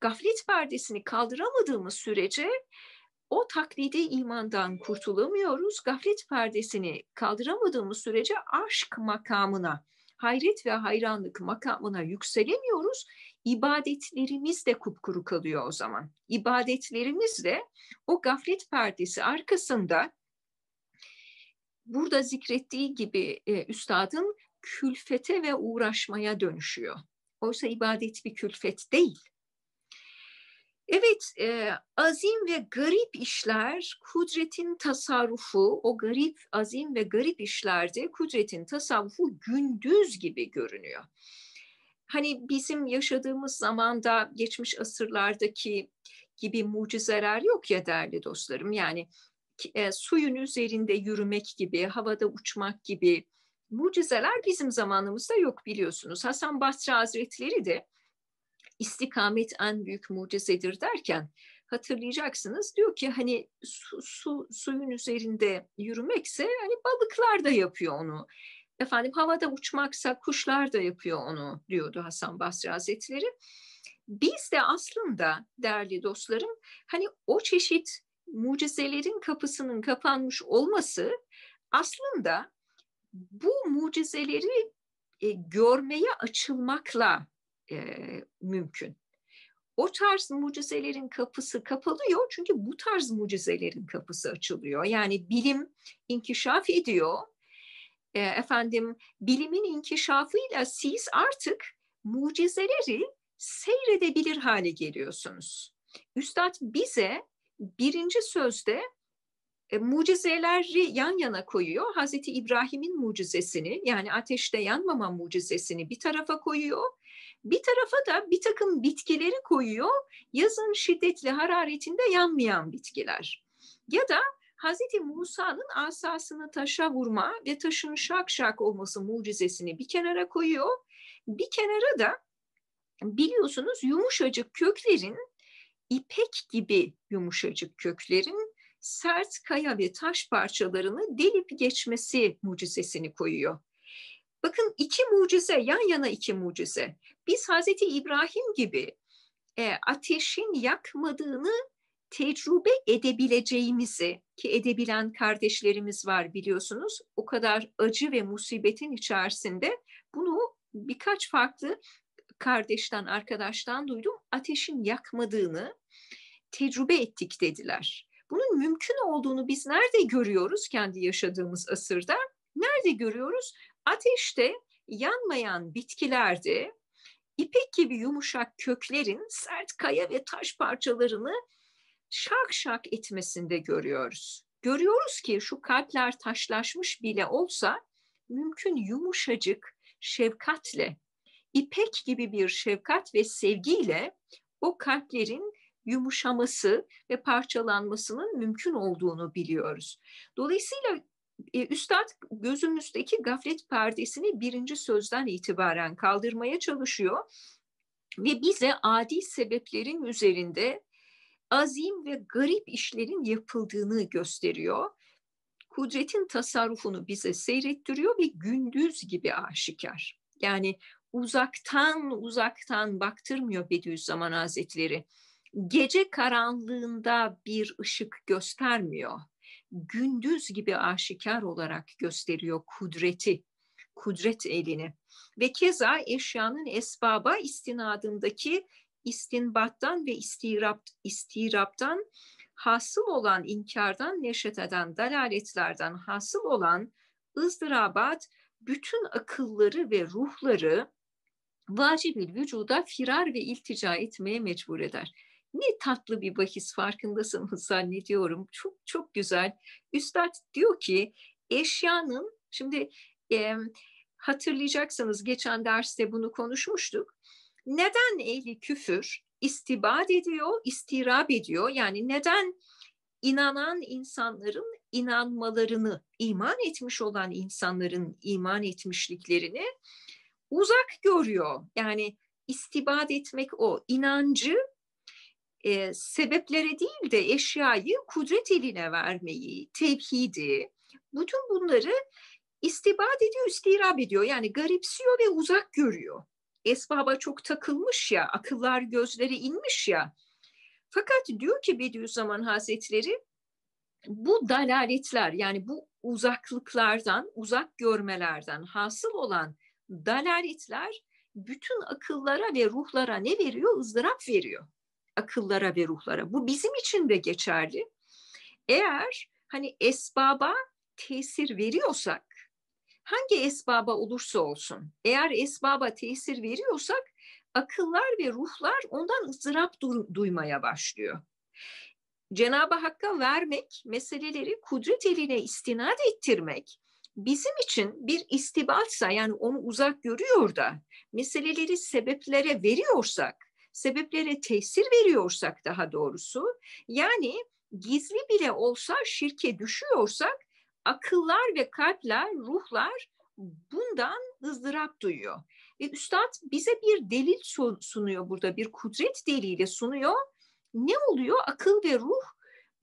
gaflet perdesini kaldıramadığımız sürece o taklidi imandan kurtulamıyoruz. Gaflet perdesini kaldıramadığımız sürece aşk makamına, hayret ve hayranlık makamına yükselemiyoruz ibadetlerimiz de kupkuru kalıyor o zaman. İbadetlerimiz de o gaflet perdesi arkasında burada zikrettiği gibi e, üstadın külfete ve uğraşmaya dönüşüyor. Oysa ibadet bir külfet değil. Evet, e, azim ve garip işler, kudretin tasarrufu, o garip, azim ve garip işlerde kudretin tasarrufu gündüz gibi görünüyor hani bizim yaşadığımız zamanda geçmiş asırlardaki gibi mucizeler yok ya değerli dostlarım. Yani e, suyun üzerinde yürümek gibi, havada uçmak gibi mucizeler bizim zamanımızda yok biliyorsunuz. Hasan Basri Hazretleri de istikamet en büyük mucizedir derken hatırlayacaksınız diyor ki hani su, su suyun üzerinde yürümekse hani balıklar da yapıyor onu efendim havada uçmaksa kuşlar da yapıyor onu diyordu Hasan Basri Hazretleri. Biz de aslında değerli dostlarım hani o çeşit mucizelerin kapısının kapanmış olması aslında bu mucizeleri e, görmeye açılmakla e, mümkün. O tarz mucizelerin kapısı kapalıyor çünkü bu tarz mucizelerin kapısı açılıyor. Yani bilim inkişaf ediyor e, efendim bilimin inkişafıyla siz artık mucizeleri seyredebilir hale geliyorsunuz. Üstad bize birinci sözde e, mucizeleri yan yana koyuyor. Hazreti İbrahim'in mucizesini yani ateşte yanmama mucizesini bir tarafa koyuyor. Bir tarafa da bir takım bitkileri koyuyor. Yazın şiddetli hararetinde yanmayan bitkiler. Ya da Hazreti Musa'nın asasını taşa vurma ve taşın şak şak olması mucizesini bir kenara koyuyor. Bir kenara da biliyorsunuz yumuşacık köklerin, ipek gibi yumuşacık köklerin sert kaya ve taş parçalarını delip geçmesi mucizesini koyuyor. Bakın iki mucize, yan yana iki mucize. Biz Hazreti İbrahim gibi e, ateşin yakmadığını tecrübe edebileceğimizi ki edebilen kardeşlerimiz var biliyorsunuz o kadar acı ve musibetin içerisinde bunu birkaç farklı kardeşten arkadaştan duydum ateşin yakmadığını tecrübe ettik dediler. Bunun mümkün olduğunu biz nerede görüyoruz kendi yaşadığımız asırda? Nerede görüyoruz? Ateşte yanmayan bitkilerde ipek gibi yumuşak köklerin sert kaya ve taş parçalarını şak şak etmesinde görüyoruz. Görüyoruz ki şu kalpler taşlaşmış bile olsa mümkün yumuşacık şefkatle, ipek gibi bir şefkat ve sevgiyle o kalplerin yumuşaması ve parçalanmasının mümkün olduğunu biliyoruz. Dolayısıyla e, Üstad gözümüzdeki gaflet perdesini birinci sözden itibaren kaldırmaya çalışıyor ve bize adi sebeplerin üzerinde azim ve garip işlerin yapıldığını gösteriyor. Kudretin tasarrufunu bize seyrettiriyor ve gündüz gibi aşikar. Yani uzaktan uzaktan baktırmıyor Bediüzzaman Hazretleri. Gece karanlığında bir ışık göstermiyor. Gündüz gibi aşikar olarak gösteriyor kudreti, kudret elini. Ve keza eşyanın esbaba istinadındaki istinbattan ve istirap, istiraptan hasıl olan inkardan neşet eden dalaletlerden hasıl olan ızdırabat bütün akılları ve ruhları vacibil vücuda firar ve iltica etmeye mecbur eder. Ne tatlı bir bahis farkındasınız zannediyorum. Çok çok güzel. Üstad diyor ki eşyanın şimdi e, hatırlayacaksınız geçen derste bunu konuşmuştuk. Neden ehli küfür istibad ediyor, istirab ediyor? Yani neden inanan insanların inanmalarını, iman etmiş olan insanların iman etmişliklerini uzak görüyor. Yani istibad etmek o inancı e, sebeplere değil de eşyayı kudret eline vermeyi, tevhidi, bütün bunları istibad ediyor, istirab ediyor. Yani garipsiyor ve uzak görüyor esbaba çok takılmış ya, akıllar gözlere inmiş ya. Fakat diyor ki Bediüzzaman Hazretleri bu dalaletler yani bu uzaklıklardan, uzak görmelerden hasıl olan dalaletler bütün akıllara ve ruhlara ne veriyor? ızdırap veriyor. Akıllara ve ruhlara. Bu bizim için de geçerli. Eğer hani esbaba tesir veriyorsak hangi esbaba olursa olsun eğer esbaba tesir veriyorsak akıllar ve ruhlar ondan ızdırap du- duymaya başlıyor. Cenab-ı Hakk'a vermek, meseleleri kudret eline istinad ettirmek bizim için bir istibatsa yani onu uzak görüyor da meseleleri sebeplere veriyorsak, sebeplere tesir veriyorsak daha doğrusu yani gizli bile olsa şirke düşüyorsak akıllar ve kalpler, ruhlar bundan ızdırap duyuyor. Ve üstad bize bir delil sunuyor burada, bir kudret deliliyle sunuyor. Ne oluyor? Akıl ve ruh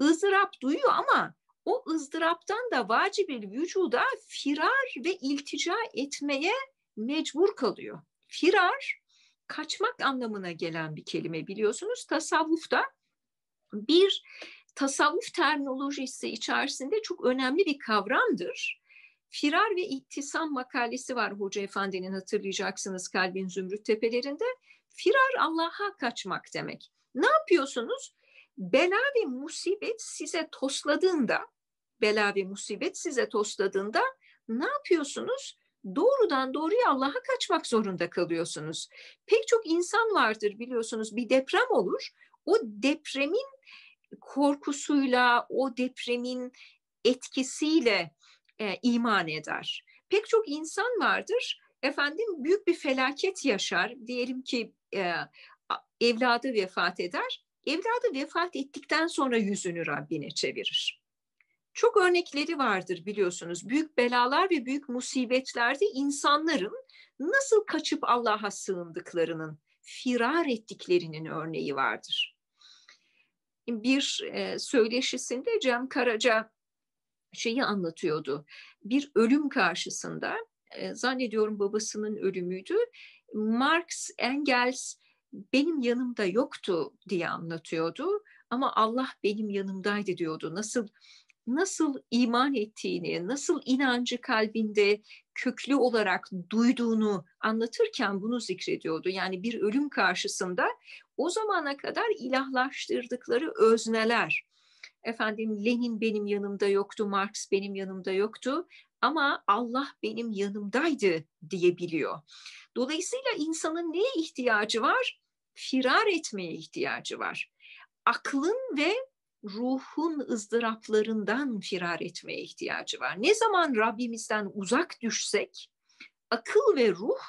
ızdırap duyuyor ama o ızdıraptan da vacibil vücuda firar ve iltica etmeye mecbur kalıyor. Firar kaçmak anlamına gelen bir kelime biliyorsunuz. Tasavvufta bir tasavvuf terminolojisi içerisinde çok önemli bir kavramdır. Firar ve İhtisam makalesi var Hoca Efendi'nin hatırlayacaksınız Kalbin Zümrüt Tepelerinde. Firar Allah'a kaçmak demek. Ne yapıyorsunuz? Bela ve musibet size tosladığında, bela ve musibet size tosladığında ne yapıyorsunuz? doğrudan doğruya Allah'a kaçmak zorunda kalıyorsunuz. Pek çok insan vardır biliyorsunuz bir deprem olur. O depremin korkusuyla, o depremin etkisiyle e, iman eder. Pek çok insan vardır, efendim büyük bir felaket yaşar, diyelim ki e, evladı vefat eder, evladı vefat ettikten sonra yüzünü Rabbine çevirir. Çok örnekleri vardır biliyorsunuz. Büyük belalar ve büyük musibetlerde insanların nasıl kaçıp Allah'a sığındıklarının, firar ettiklerinin örneği vardır bir e, söyleşisinde Cem Karaca şeyi anlatıyordu. Bir ölüm karşısında e, zannediyorum babasının ölümüydü. Marx, Engels benim yanımda yoktu diye anlatıyordu ama Allah benim yanımdaydı diyordu. Nasıl nasıl iman ettiğini, nasıl inancı kalbinde köklü olarak duyduğunu anlatırken bunu zikrediyordu. Yani bir ölüm karşısında o zamana kadar ilahlaştırdıkları özneler. Efendim Lenin benim yanımda yoktu, Marx benim yanımda yoktu ama Allah benim yanımdaydı diyebiliyor. Dolayısıyla insanın neye ihtiyacı var? Firar etmeye ihtiyacı var. Aklın ve ruhun ızdıraplarından firar etmeye ihtiyacı var. Ne zaman Rabbimizden uzak düşsek akıl ve ruh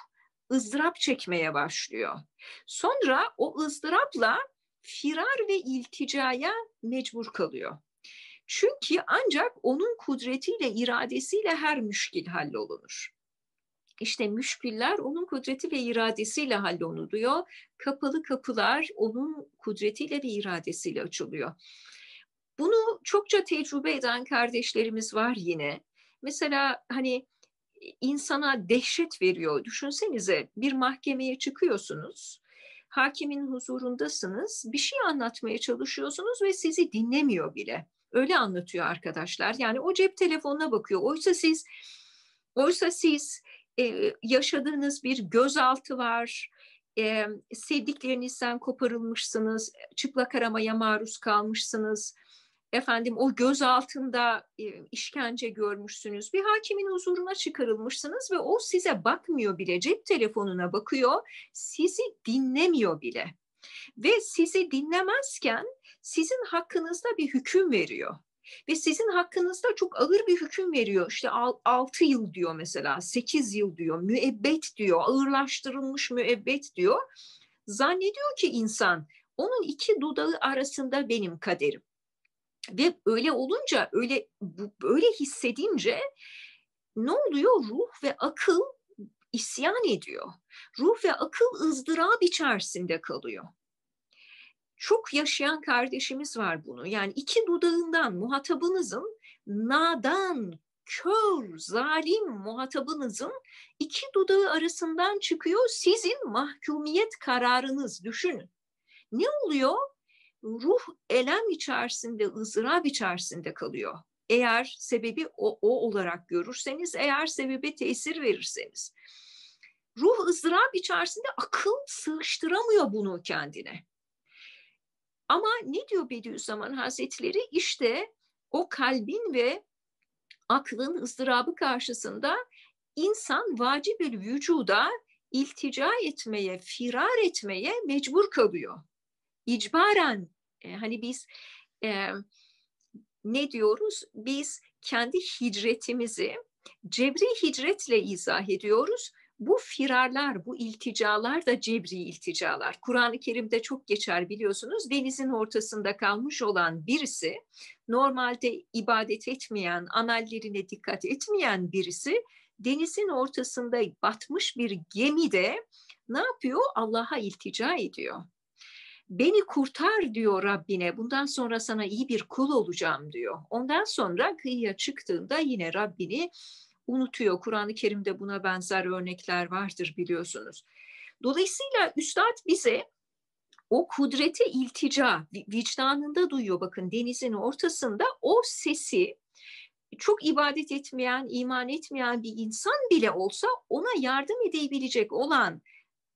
ızdırap çekmeye başlıyor. Sonra o ızdırapla firar ve ilticaya mecbur kalıyor. Çünkü ancak onun kudretiyle, iradesiyle her müşkil hallolunur. İşte müşküller onun kudreti ve iradesiyle hallolunuyor. Kapalı kapılar onun kudretiyle ve iradesiyle açılıyor. Bunu çokça tecrübe eden kardeşlerimiz var yine. Mesela hani insana dehşet veriyor. Düşünsenize bir mahkemeye çıkıyorsunuz. Hakimin huzurundasınız. Bir şey anlatmaya çalışıyorsunuz ve sizi dinlemiyor bile. Öyle anlatıyor arkadaşlar. Yani o cep telefonuna bakıyor. Oysa siz oysa siz e, yaşadığınız bir gözaltı var e, sevdiklerinizden koparılmışsınız, çıplak aramaya maruz kalmışsınız, efendim o göz altında e, işkence görmüşsünüz. Bir hakimin huzuruna çıkarılmışsınız ve o size bakmıyor bile. Cep telefonuna bakıyor. Sizi dinlemiyor bile. Ve sizi dinlemezken sizin hakkınızda bir hüküm veriyor ve sizin hakkınızda çok ağır bir hüküm veriyor. İşte 6 yıl diyor mesela, 8 yıl diyor, müebbet diyor, ağırlaştırılmış müebbet diyor. Zannediyor ki insan onun iki dudağı arasında benim kaderim. Ve öyle olunca, öyle böyle hissedince ne oluyor? Ruh ve akıl isyan ediyor. Ruh ve akıl ızdırap içerisinde kalıyor. Çok yaşayan kardeşimiz var bunu. Yani iki dudağından muhatabınızın nadan, kör, zalim muhatabınızın iki dudağı arasından çıkıyor sizin mahkumiyet kararınız düşünün. Ne oluyor? ruh elem içerisinde, ızdırap içerisinde kalıyor. Eğer sebebi o, o olarak görürseniz, eğer sebebe tesir verirseniz. Ruh ızdırap içerisinde akıl sığıştıramıyor bunu kendine. Ama ne diyor Bediüzzaman Hazretleri? İşte o kalbin ve aklın ızdırabı karşısında insan vacibül vücuda iltica etmeye, firar etmeye mecbur kalıyor icbaren e, hani biz e, ne diyoruz? Biz kendi hicretimizi cebri hicretle izah ediyoruz. Bu firarlar, bu ilticalar da cebri ilticalar. Kur'an-ı Kerim'de çok geçer biliyorsunuz. Denizin ortasında kalmış olan birisi, normalde ibadet etmeyen, anallerine dikkat etmeyen birisi, denizin ortasında batmış bir gemide ne yapıyor? Allah'a iltica ediyor beni kurtar diyor Rabbine. Bundan sonra sana iyi bir kul olacağım diyor. Ondan sonra kıyıya çıktığında yine Rabbini unutuyor. Kur'an-ı Kerim'de buna benzer örnekler vardır biliyorsunuz. Dolayısıyla Üstad bize o kudrete iltica, vicdanında duyuyor bakın denizin ortasında o sesi çok ibadet etmeyen, iman etmeyen bir insan bile olsa ona yardım edebilecek olan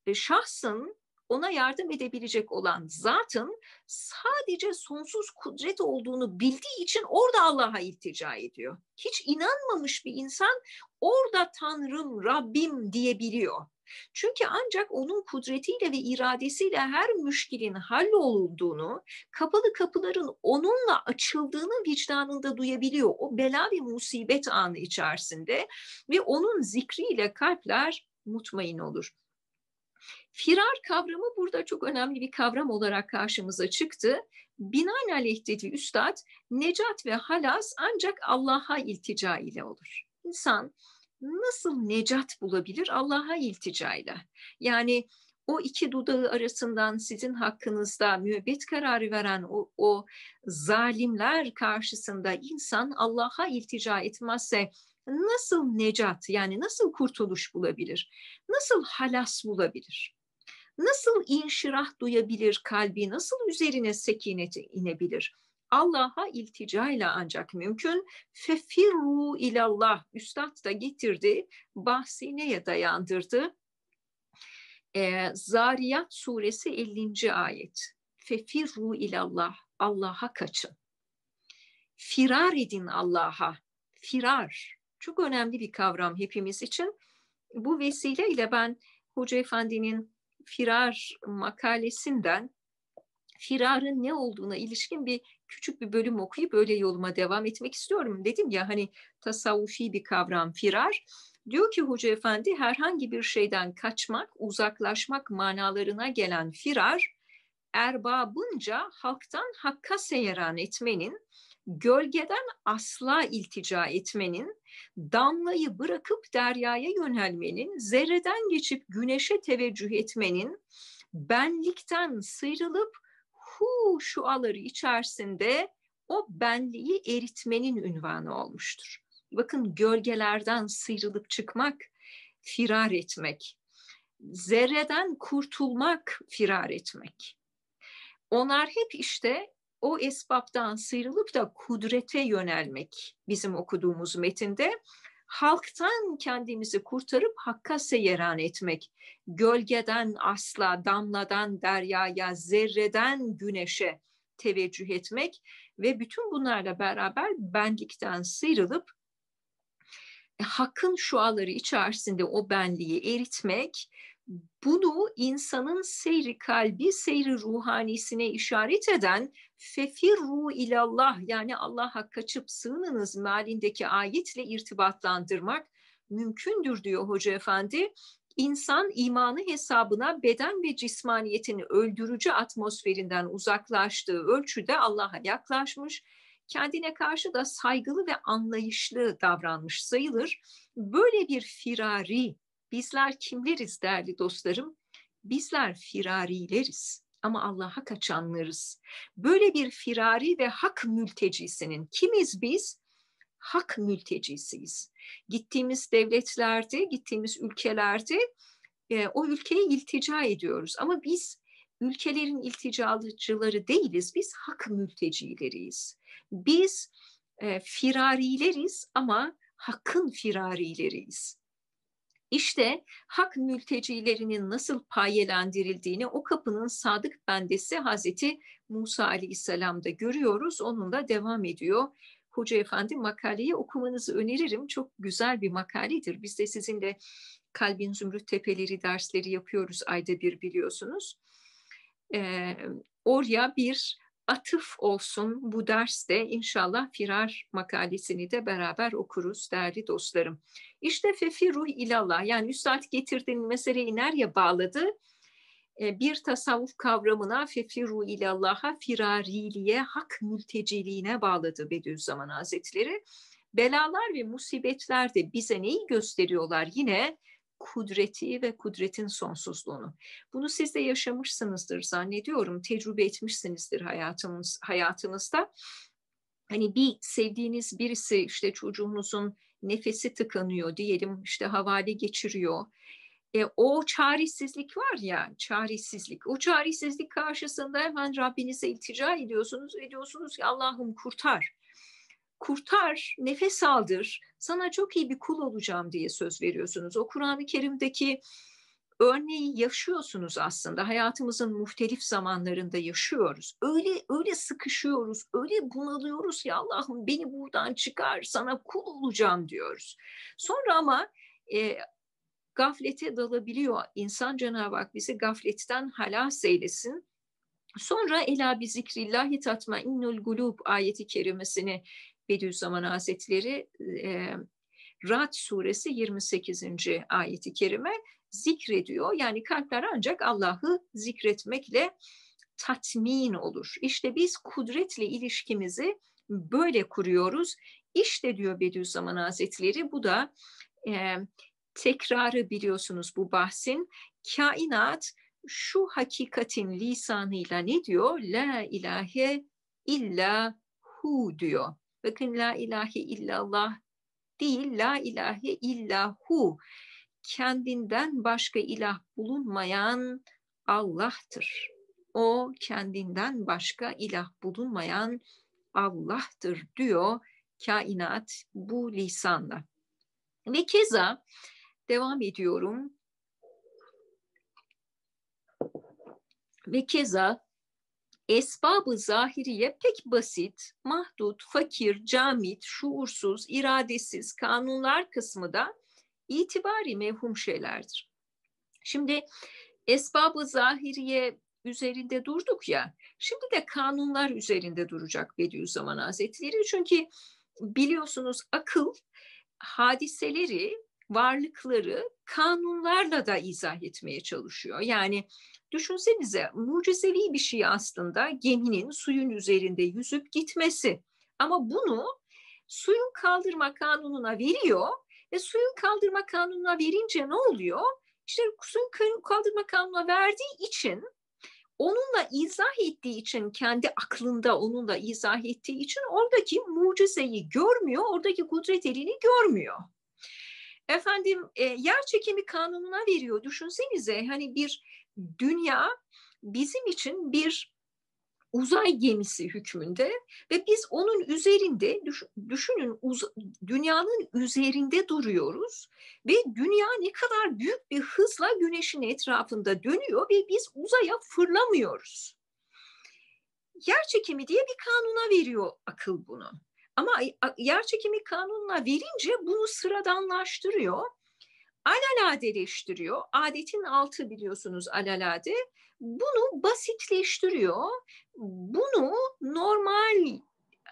e, şahsın ona yardım edebilecek olan zatın sadece sonsuz kudret olduğunu bildiği için orada Allah'a iltica ediyor. Hiç inanmamış bir insan orada Tanrım, Rabbim diyebiliyor. Çünkü ancak onun kudretiyle ve iradesiyle her müşkilin hallolduğunu, kapalı kapıların onunla açıldığını vicdanında duyabiliyor. O bela ve musibet anı içerisinde ve onun zikriyle kalpler mutmain olur. Firar kavramı burada çok önemli bir kavram olarak karşımıza çıktı. Binaenaleyh dedi üstad, necat ve halas ancak Allah'a iltica ile olur. İnsan nasıl necat bulabilir Allah'a iltica ile? Yani o iki dudağı arasından sizin hakkınızda müebbet kararı veren o, o zalimler karşısında insan Allah'a iltica etmezse nasıl necat yani nasıl kurtuluş bulabilir? Nasıl halas bulabilir? nasıl inşirah duyabilir kalbi, nasıl üzerine sekinete inebilir? Allah'a iltica ile ancak mümkün. Fefirru ilallah. Üstad da getirdi, bahsineye dayandırdı. Zariyat suresi 50. ayet. Fefirru ilallah. Allah'a kaçın. Firar edin Allah'a. Firar. Çok önemli bir kavram hepimiz için. Bu vesileyle ben Hoca Efendi'nin firar makalesinden firarın ne olduğuna ilişkin bir küçük bir bölüm okuyup böyle yoluma devam etmek istiyorum. Dedim ya hani tasavvufi bir kavram firar. Diyor ki Hoca Efendi herhangi bir şeyden kaçmak, uzaklaşmak manalarına gelen firar erbabınca halktan hakka seyeran etmenin gölgeden asla iltica etmenin, damlayı bırakıp deryaya yönelmenin, zerreden geçip güneşe teveccüh etmenin, benlikten sıyrılıp hu şuaları içerisinde o benliği eritmenin ünvanı olmuştur. Bakın gölgelerden sıyrılıp çıkmak, firar etmek, zerreden kurtulmak, firar etmek. Onlar hep işte o esbaptan sıyrılıp da kudrete yönelmek bizim okuduğumuz metinde halktan kendimizi kurtarıp hakka seyeran etmek, gölgeden asla, damladan deryaya, zerreden güneşe teveccüh etmek ve bütün bunlarla beraber benlikten sıyrılıp e, hakkın şuaları içerisinde o benliği eritmek, bunu insanın seyri kalbi, seyri ruhanisine işaret eden fefir fefirru ilallah yani Allah'a kaçıp sığınınız mealindeki ayetle irtibatlandırmak mümkündür diyor Hoca Efendi. İnsan imanı hesabına beden ve cismaniyetini öldürücü atmosferinden uzaklaştığı ölçüde Allah'a yaklaşmış, kendine karşı da saygılı ve anlayışlı davranmış sayılır. Böyle bir firari Bizler kimleriz değerli dostlarım? Bizler firarileriz ama Allah'a kaçanlarız. Böyle bir firari ve hak mültecisinin kimiz biz? Hak mültecisiyiz. Gittiğimiz devletlerde, gittiğimiz ülkelerde e, o ülkeye iltica ediyoruz. Ama biz ülkelerin ilticacıları değiliz, biz hak mültecileriyiz. Biz e, firarileriz ama hakkın firarileriyiz. İşte hak mültecilerinin nasıl payelendirildiğini o kapının sadık bendesi Hazreti Musa Aleyhisselam'da görüyoruz. Onun da devam ediyor. Hoca Efendi makaleyi okumanızı öneririm. Çok güzel bir makaledir. Biz de sizinle Kalbin Zümrüt Tepeleri dersleri yapıyoruz ayda bir biliyorsunuz. Ee, oraya bir atıf olsun bu derste inşallah firar makalesini de beraber okuruz değerli dostlarım. İşte fefiru ilallah yani üstad getirdiğin meseleyi nereye bağladı? E, bir tasavvuf kavramına fefiru ilallah'a firariliğe, hak mülteciliğine bağladı Bediüzzaman Hazretleri. Belalar ve musibetler de bize neyi gösteriyorlar? Yine kudreti ve kudretin sonsuzluğunu. Bunu siz de yaşamışsınızdır zannediyorum, tecrübe etmişsinizdir hayatımız hayatınızda. Hani bir sevdiğiniz birisi işte çocuğunuzun nefesi tıkanıyor diyelim işte havale geçiriyor. E, o çaresizlik var ya çaresizlik. O çaresizlik karşısında hemen Rabbinize iltica ediyorsunuz ve diyorsunuz ki Allah'ım kurtar kurtar, nefes aldır, sana çok iyi bir kul olacağım diye söz veriyorsunuz. O Kur'an-ı Kerim'deki örneği yaşıyorsunuz aslında. Hayatımızın muhtelif zamanlarında yaşıyoruz. Öyle öyle sıkışıyoruz, öyle bunalıyoruz ya Allah'ım beni buradan çıkar, sana kul olacağım diyoruz. Sonra ama e, gaflete dalabiliyor. İnsan Cenab-ı Hak bizi gafletten halas eylesin. Sonra ela bi zikrillahi tatma innul gulub ayeti kerimesini Bediüzzaman Hazretleri e, Rad suresi 28. ayeti kerime zikrediyor. Yani kalpler ancak Allah'ı zikretmekle tatmin olur. İşte biz kudretle ilişkimizi böyle kuruyoruz. İşte diyor Bediüzzaman Hazretleri bu da e, tekrarı biliyorsunuz bu bahsin. Kainat şu hakikatin lisanıyla ne diyor? La ilahe illa hu diyor. Bakın la ilahe illallah değil la ilahe illahu kendinden başka ilah bulunmayan Allah'tır. O kendinden başka ilah bulunmayan Allah'tır diyor kainat bu lisanla. Ve keza devam ediyorum. Ve keza Esbabı zahiriye pek basit, mahdut, fakir, camit, şuursuz, iradesiz kanunlar kısmı da itibari mevhum şeylerdir. Şimdi esbabı zahiriye üzerinde durduk ya, şimdi de kanunlar üzerinde duracak Bediüzzaman Hazretleri. Çünkü biliyorsunuz akıl hadiseleri varlıkları kanunlarla da izah etmeye çalışıyor. Yani düşünsenize mucizevi bir şey aslında geminin suyun üzerinde yüzüp gitmesi. Ama bunu suyun kaldırma kanununa veriyor ve suyun kaldırma kanununa verince ne oluyor? İşte suyun kaldırma kanununa verdiği için onunla izah ettiği için kendi aklında onunla izah ettiği için oradaki mucizeyi görmüyor, oradaki kudret elini görmüyor. Efendim e, yer çekimi kanununa veriyor. Düşünsenize hani bir dünya bizim için bir uzay gemisi hükmünde ve biz onun üzerinde düşünün uz, dünyanın üzerinde duruyoruz ve dünya ne kadar büyük bir hızla güneşin etrafında dönüyor ve biz uzaya fırlamıyoruz. Yer çekimi diye bir kanuna veriyor akıl bunu. Ama yer çekimi kanununa verince bunu sıradanlaştırıyor. Alalade'leştiriyor. Adetin altı biliyorsunuz alalade. Bunu basitleştiriyor. Bunu normal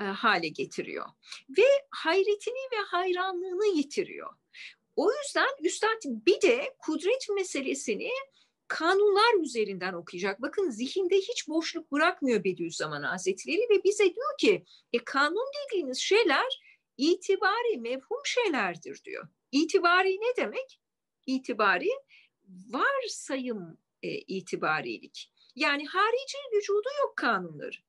e, hale getiriyor. Ve hayretini ve hayranlığını yitiriyor. O yüzden Üstad bir de kudret meselesini kanunlar üzerinden okuyacak. Bakın zihinde hiç boşluk bırakmıyor Bediüzzaman Hazretleri ve bize diyor ki e, kanun dediğiniz şeyler itibari mevhum şeylerdir diyor. İtibari ne demek? İtibari varsayım e, itibarilik. Yani harici vücudu yok kanunların.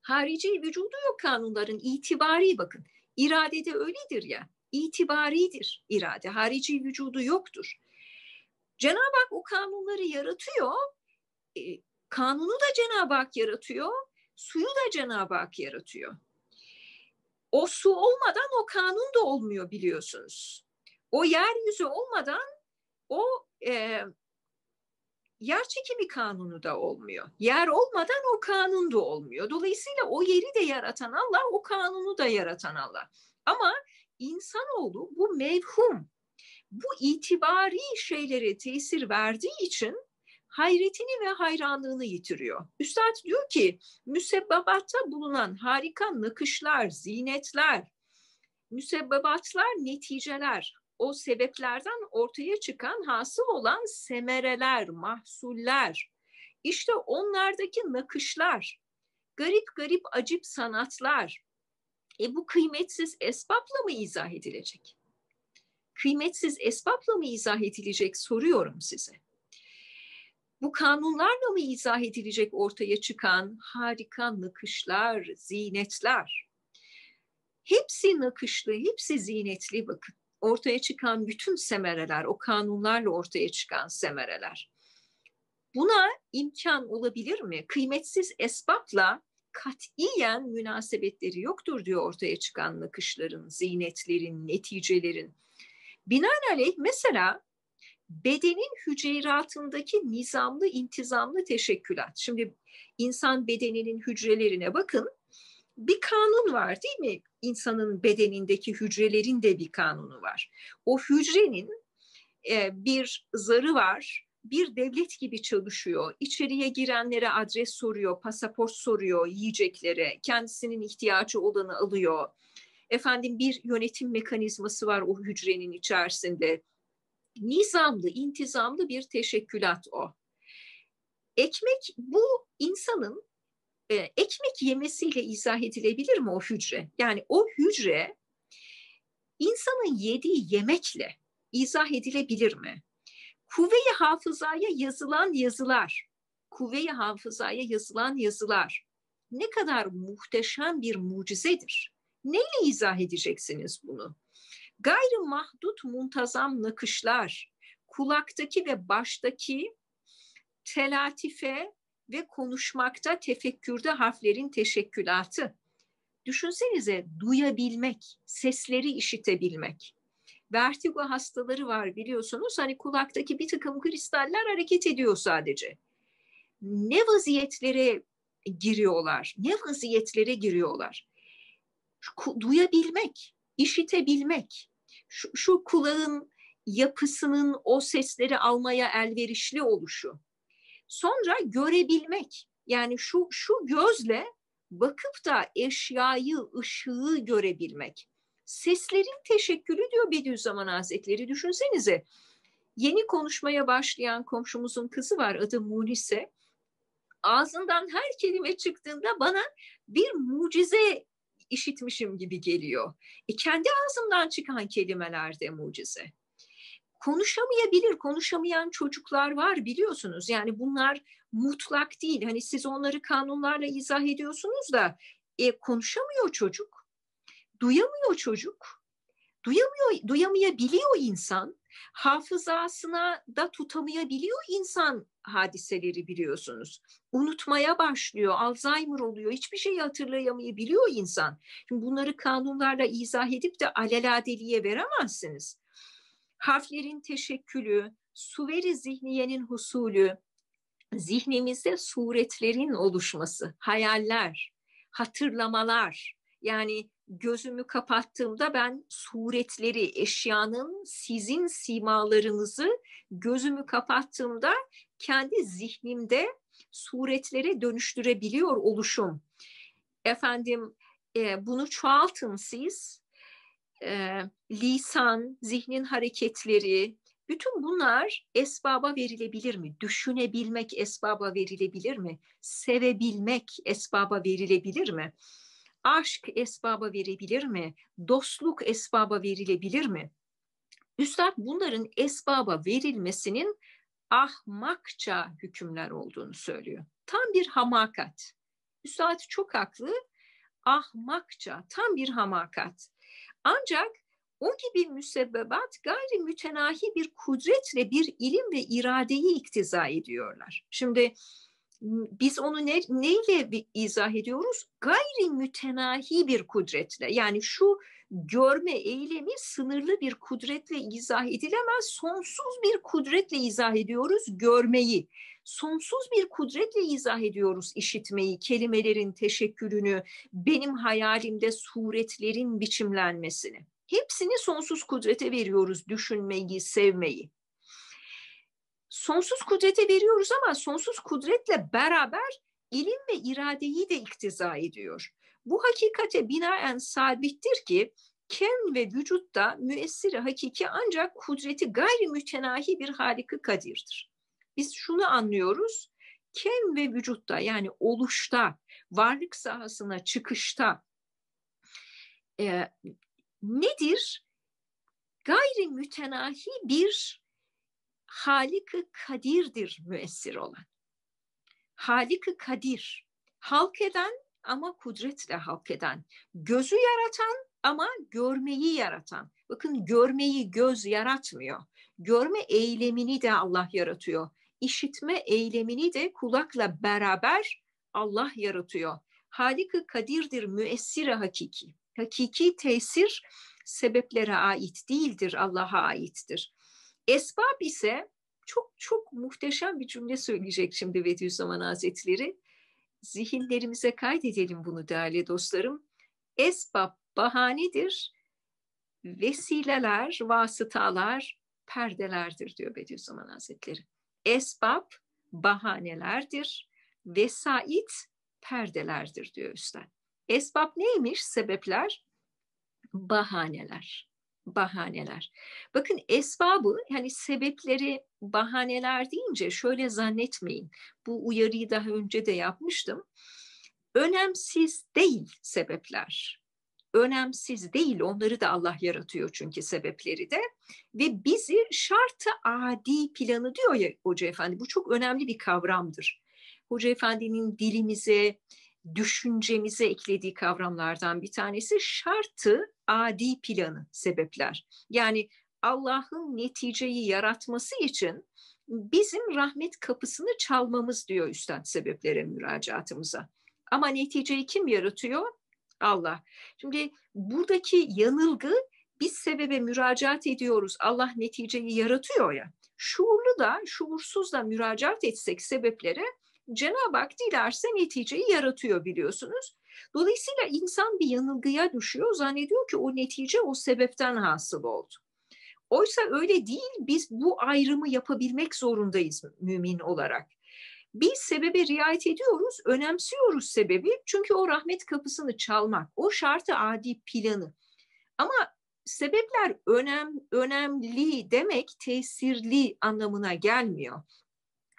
Harici vücudu yok kanunların itibari bakın. İradede öyledir ya. İtibaridir irade. Harici vücudu yoktur. Cenab-ı Hak o kanunları yaratıyor. E, kanunu da Cenab-ı Hak yaratıyor. Suyu da Cenab-ı Hak yaratıyor. O su olmadan o kanun da olmuyor biliyorsunuz. O yeryüzü olmadan o e, yer çekimi kanunu da olmuyor. Yer olmadan o kanun da olmuyor. Dolayısıyla o yeri de yaratan Allah, o kanunu da yaratan Allah. Ama insanoğlu bu mevhum, bu itibari şeylere tesir verdiği için hayretini ve hayranlığını yitiriyor. Üstad diyor ki müsebbabatta bulunan harika nakışlar, zinetler, müsebbabatlar neticeler, o sebeplerden ortaya çıkan hasıl olan semereler, mahsuller, işte onlardaki nakışlar, garip garip acip sanatlar, e bu kıymetsiz esbapla mı izah edilecek? kıymetsiz esbapla mı izah edilecek soruyorum size. Bu kanunlarla mı izah edilecek ortaya çıkan harika nakışlar, zinetler? Hepsi nakışlı, hepsi zinetli bakın. Ortaya çıkan bütün semereler, o kanunlarla ortaya çıkan semereler. Buna imkan olabilir mi? Kıymetsiz esbapla katiyen münasebetleri yoktur diyor ortaya çıkan nakışların, zinetlerin, neticelerin. Binaenaleyh mesela bedenin hücreratındaki nizamlı, intizamlı teşekkülat. Şimdi insan bedeninin hücrelerine bakın. Bir kanun var değil mi? İnsanın bedenindeki hücrelerin de bir kanunu var. O hücrenin e, bir zarı var, bir devlet gibi çalışıyor. İçeriye girenlere adres soruyor, pasaport soruyor, yiyeceklere, kendisinin ihtiyacı olanı alıyor efendim bir yönetim mekanizması var o hücrenin içerisinde. Nizamlı, intizamlı bir teşekkülat o. Ekmek bu insanın e, ekmek yemesiyle izah edilebilir mi o hücre? Yani o hücre insanın yediği yemekle izah edilebilir mi? Kuvve-i hafızaya yazılan yazılar, kuvve-i hafızaya yazılan yazılar ne kadar muhteşem bir mucizedir. Neyle izah edeceksiniz bunu? Gayrı mahdut muntazam nakışlar, kulaktaki ve baştaki telatife ve konuşmakta tefekkürde harflerin teşekkülatı. Düşünsenize duyabilmek, sesleri işitebilmek. Vertigo hastaları var biliyorsunuz. Hani kulaktaki bir takım kristaller hareket ediyor sadece. Ne vaziyetlere giriyorlar? Ne vaziyetlere giriyorlar? şu, duyabilmek, işitebilmek, şu, şu kulağın yapısının o sesleri almaya elverişli oluşu. Sonra görebilmek. Yani şu şu gözle bakıp da eşyayı, ışığı görebilmek. Seslerin teşekkülü diyor Bediüzzaman Hazretleri. Düşünsenize yeni konuşmaya başlayan komşumuzun kızı var adı Munise. Ağzından her kelime çıktığında bana bir mucize işitmişim gibi geliyor. E kendi ağzımdan çıkan kelimeler de mucize. Konuşamayabilir, konuşamayan çocuklar var biliyorsunuz. Yani bunlar mutlak değil. Hani siz onları kanunlarla izah ediyorsunuz da e, konuşamıyor çocuk, duyamıyor çocuk, duyamıyor, duyamayabiliyor insan hafızasına da tutamayabiliyor insan hadiseleri biliyorsunuz. Unutmaya başlıyor, Alzheimer oluyor, hiçbir şeyi hatırlayamayı biliyor insan. Şimdi bunları kanunlarla izah edip de aleladeleye veremezsiniz. Harflerin teşekkülü, suveri zihniyenin husulü, zihnimizde suretlerin oluşması, hayaller, hatırlamalar, yani gözümü kapattığımda ben suretleri, eşyanın sizin simalarınızı gözümü kapattığımda kendi zihnimde suretlere dönüştürebiliyor oluşum. Efendim e, bunu çoğaltın siz. E, lisan, zihnin hareketleri, bütün bunlar esbaba verilebilir mi? Düşünebilmek esbaba verilebilir mi? Sevebilmek esbaba verilebilir mi? Aşk esbaba verebilir mi? Dostluk esbaba verilebilir mi? Üstad bunların esbaba verilmesinin ahmakça hükümler olduğunu söylüyor. Tam bir hamakat. Üstad çok haklı. Ahmakça, tam bir hamakat. Ancak o gibi müsebbebat gayri mütenahi bir kudretle bir ilim ve iradeyi iktiza ediyorlar. Şimdi biz onu ne, neyle izah ediyoruz? Gayri mütenahi bir kudretle. Yani şu görme eylemi sınırlı bir kudretle izah edilemez. Sonsuz bir kudretle izah ediyoruz görmeyi. Sonsuz bir kudretle izah ediyoruz işitmeyi, kelimelerin teşekkülünü, benim hayalimde suretlerin biçimlenmesini. Hepsini sonsuz kudrete veriyoruz düşünmeyi, sevmeyi sonsuz kudrete veriyoruz ama sonsuz kudretle beraber ilim ve iradeyi de iktiza ediyor. Bu hakikate binaen sabittir ki ken ve vücutta müessiri hakiki ancak kudreti gayri mütenahi bir halikı kadirdir. Biz şunu anlıyoruz, ken ve vücutta yani oluşta, varlık sahasına çıkışta e, nedir? Gayri mütenahi bir Halik-ı Kadir'dir müessir olan. Halik-ı Kadir, halk eden ama kudretle halk eden, gözü yaratan ama görmeyi yaratan. Bakın görmeyi göz yaratmıyor. Görme eylemini de Allah yaratıyor. İşitme eylemini de kulakla beraber Allah yaratıyor. Halik-ı Kadir'dir müessir hakiki. Hakiki tesir sebeplere ait değildir, Allah'a aittir. Esbab ise çok çok muhteşem bir cümle söyleyecek şimdi Bediüzzaman Hazretleri. Zihinlerimize kaydedelim bunu değerli dostlarım. Esbab bahanedir, vesileler, vasıtalar perdelerdir diyor Bediüzzaman Hazretleri. Esbab bahanelerdir, vesait perdelerdir diyor üstad. Esbab neymiş? Sebepler, bahaneler bahaneler. Bakın esbabı yani sebepleri bahaneler deyince şöyle zannetmeyin. Bu uyarıyı daha önce de yapmıştım. Önemsiz değil sebepler. Önemsiz değil onları da Allah yaratıyor çünkü sebepleri de. Ve bizi şartı adi planı diyor ya Hoca Efendi bu çok önemli bir kavramdır. Hoca Efendi'nin dilimize, düşüncemize eklediği kavramlardan bir tanesi şartı adi planı sebepler. Yani Allah'ın neticeyi yaratması için bizim rahmet kapısını çalmamız diyor üstad sebeplere müracaatımıza. Ama neticeyi kim yaratıyor? Allah. Şimdi buradaki yanılgı biz sebebe müracaat ediyoruz. Allah neticeyi yaratıyor ya. Şuurlu da şuursuz da müracaat etsek sebeplere Cenab-ı Hak dilerse neticeyi yaratıyor biliyorsunuz. Dolayısıyla insan bir yanılgıya düşüyor. Zannediyor ki o netice o sebepten hasıl oldu. Oysa öyle değil. Biz bu ayrımı yapabilmek zorundayız mümin olarak. Biz sebebe riayet ediyoruz, önemsiyoruz sebebi. Çünkü o rahmet kapısını çalmak, o şartı adi planı. Ama sebepler önem, önemli demek tesirli anlamına gelmiyor.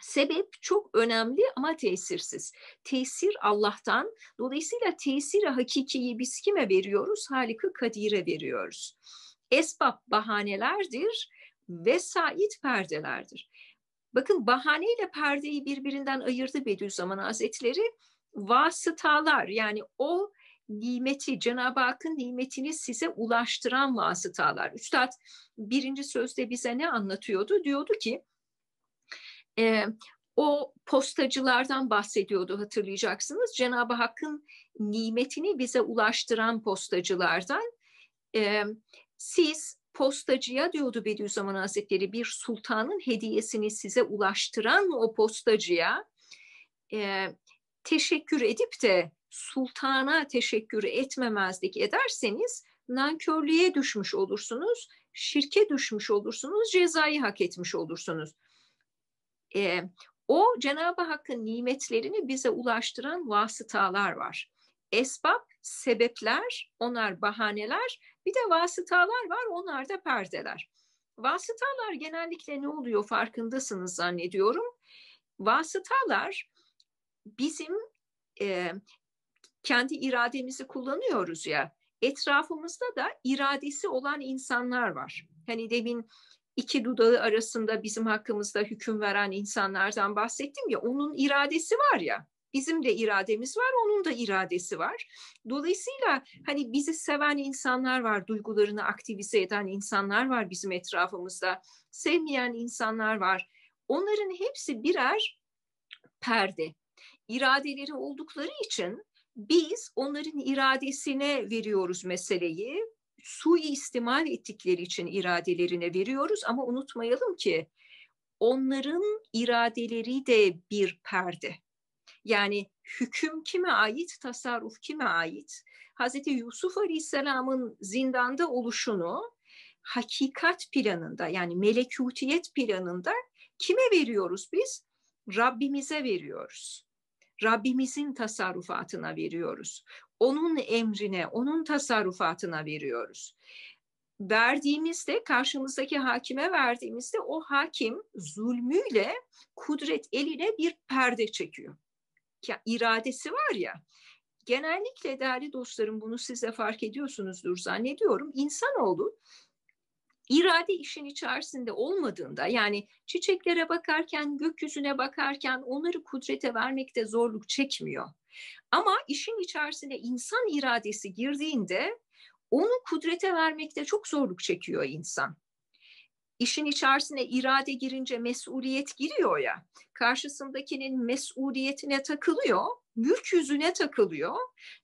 Sebep çok önemli ama tesirsiz. Tesir Allah'tan. Dolayısıyla tesiri hakikiyi biz kime veriyoruz? Halik'i Kadir'e veriyoruz. Esbab bahanelerdir, vesait perdelerdir. Bakın bahaneyle perdeyi birbirinden ayırdı Bediüzzaman Hazretleri. Vasıtalar yani o nimeti, Cenab-ı Hakk'ın nimetini size ulaştıran vasıtalar. Üstad birinci sözde bize ne anlatıyordu? Diyordu ki e, o postacılardan bahsediyordu hatırlayacaksınız. Cenab-ı Hakk'ın nimetini bize ulaştıran postacılardan. E, siz postacıya diyordu Bediüzzaman Hazretleri bir sultanın hediyesini size ulaştıran o postacıya e, teşekkür edip de sultana teşekkür etmemezlik ederseniz nankörlüğe düşmüş olursunuz, şirke düşmüş olursunuz, cezayı hak etmiş olursunuz e, o Cenab-ı Hakk'ın nimetlerini bize ulaştıran vasıtalar var. Esbab, sebepler, onlar bahaneler, bir de vasıtalar var, onlar da perdeler. Vasıtalar genellikle ne oluyor farkındasınız zannediyorum. Vasıtalar bizim e, kendi irademizi kullanıyoruz ya, etrafımızda da iradesi olan insanlar var. Hani demin iki dudağı arasında bizim hakkımızda hüküm veren insanlardan bahsettim ya onun iradesi var ya bizim de irademiz var, onun da iradesi var. Dolayısıyla hani bizi seven insanlar var, duygularını aktivize eden insanlar var bizim etrafımızda. Sevmeyen insanlar var. Onların hepsi birer perde. İradeleri oldukları için biz onların iradesine veriyoruz meseleyi suistimal ettikleri için iradelerine veriyoruz ama unutmayalım ki onların iradeleri de bir perde. Yani hüküm kime ait, tasarruf kime ait? Hazreti Yusuf Aleyhisselam'ın zindanda oluşunu hakikat planında yani melekutiyet planında kime veriyoruz biz? Rabbimize veriyoruz. Rabbimizin tasarrufatına veriyoruz onun emrine, onun tasarrufatına veriyoruz. Verdiğimizde, karşımızdaki hakime verdiğimizde o hakim zulmüyle kudret eline bir perde çekiyor. İradesi var ya, genellikle değerli dostlarım bunu siz de fark ediyorsunuzdur zannediyorum. İnsanoğlu irade işin içerisinde olmadığında yani çiçeklere bakarken, gökyüzüne bakarken onları kudrete vermekte zorluk çekmiyor. Ama işin içerisine insan iradesi girdiğinde onu kudrete vermekte çok zorluk çekiyor insan. İşin içerisine irade girince mesuliyet giriyor ya. Karşısındakinin mesuliyetine takılıyor, mülk yüzüne takılıyor.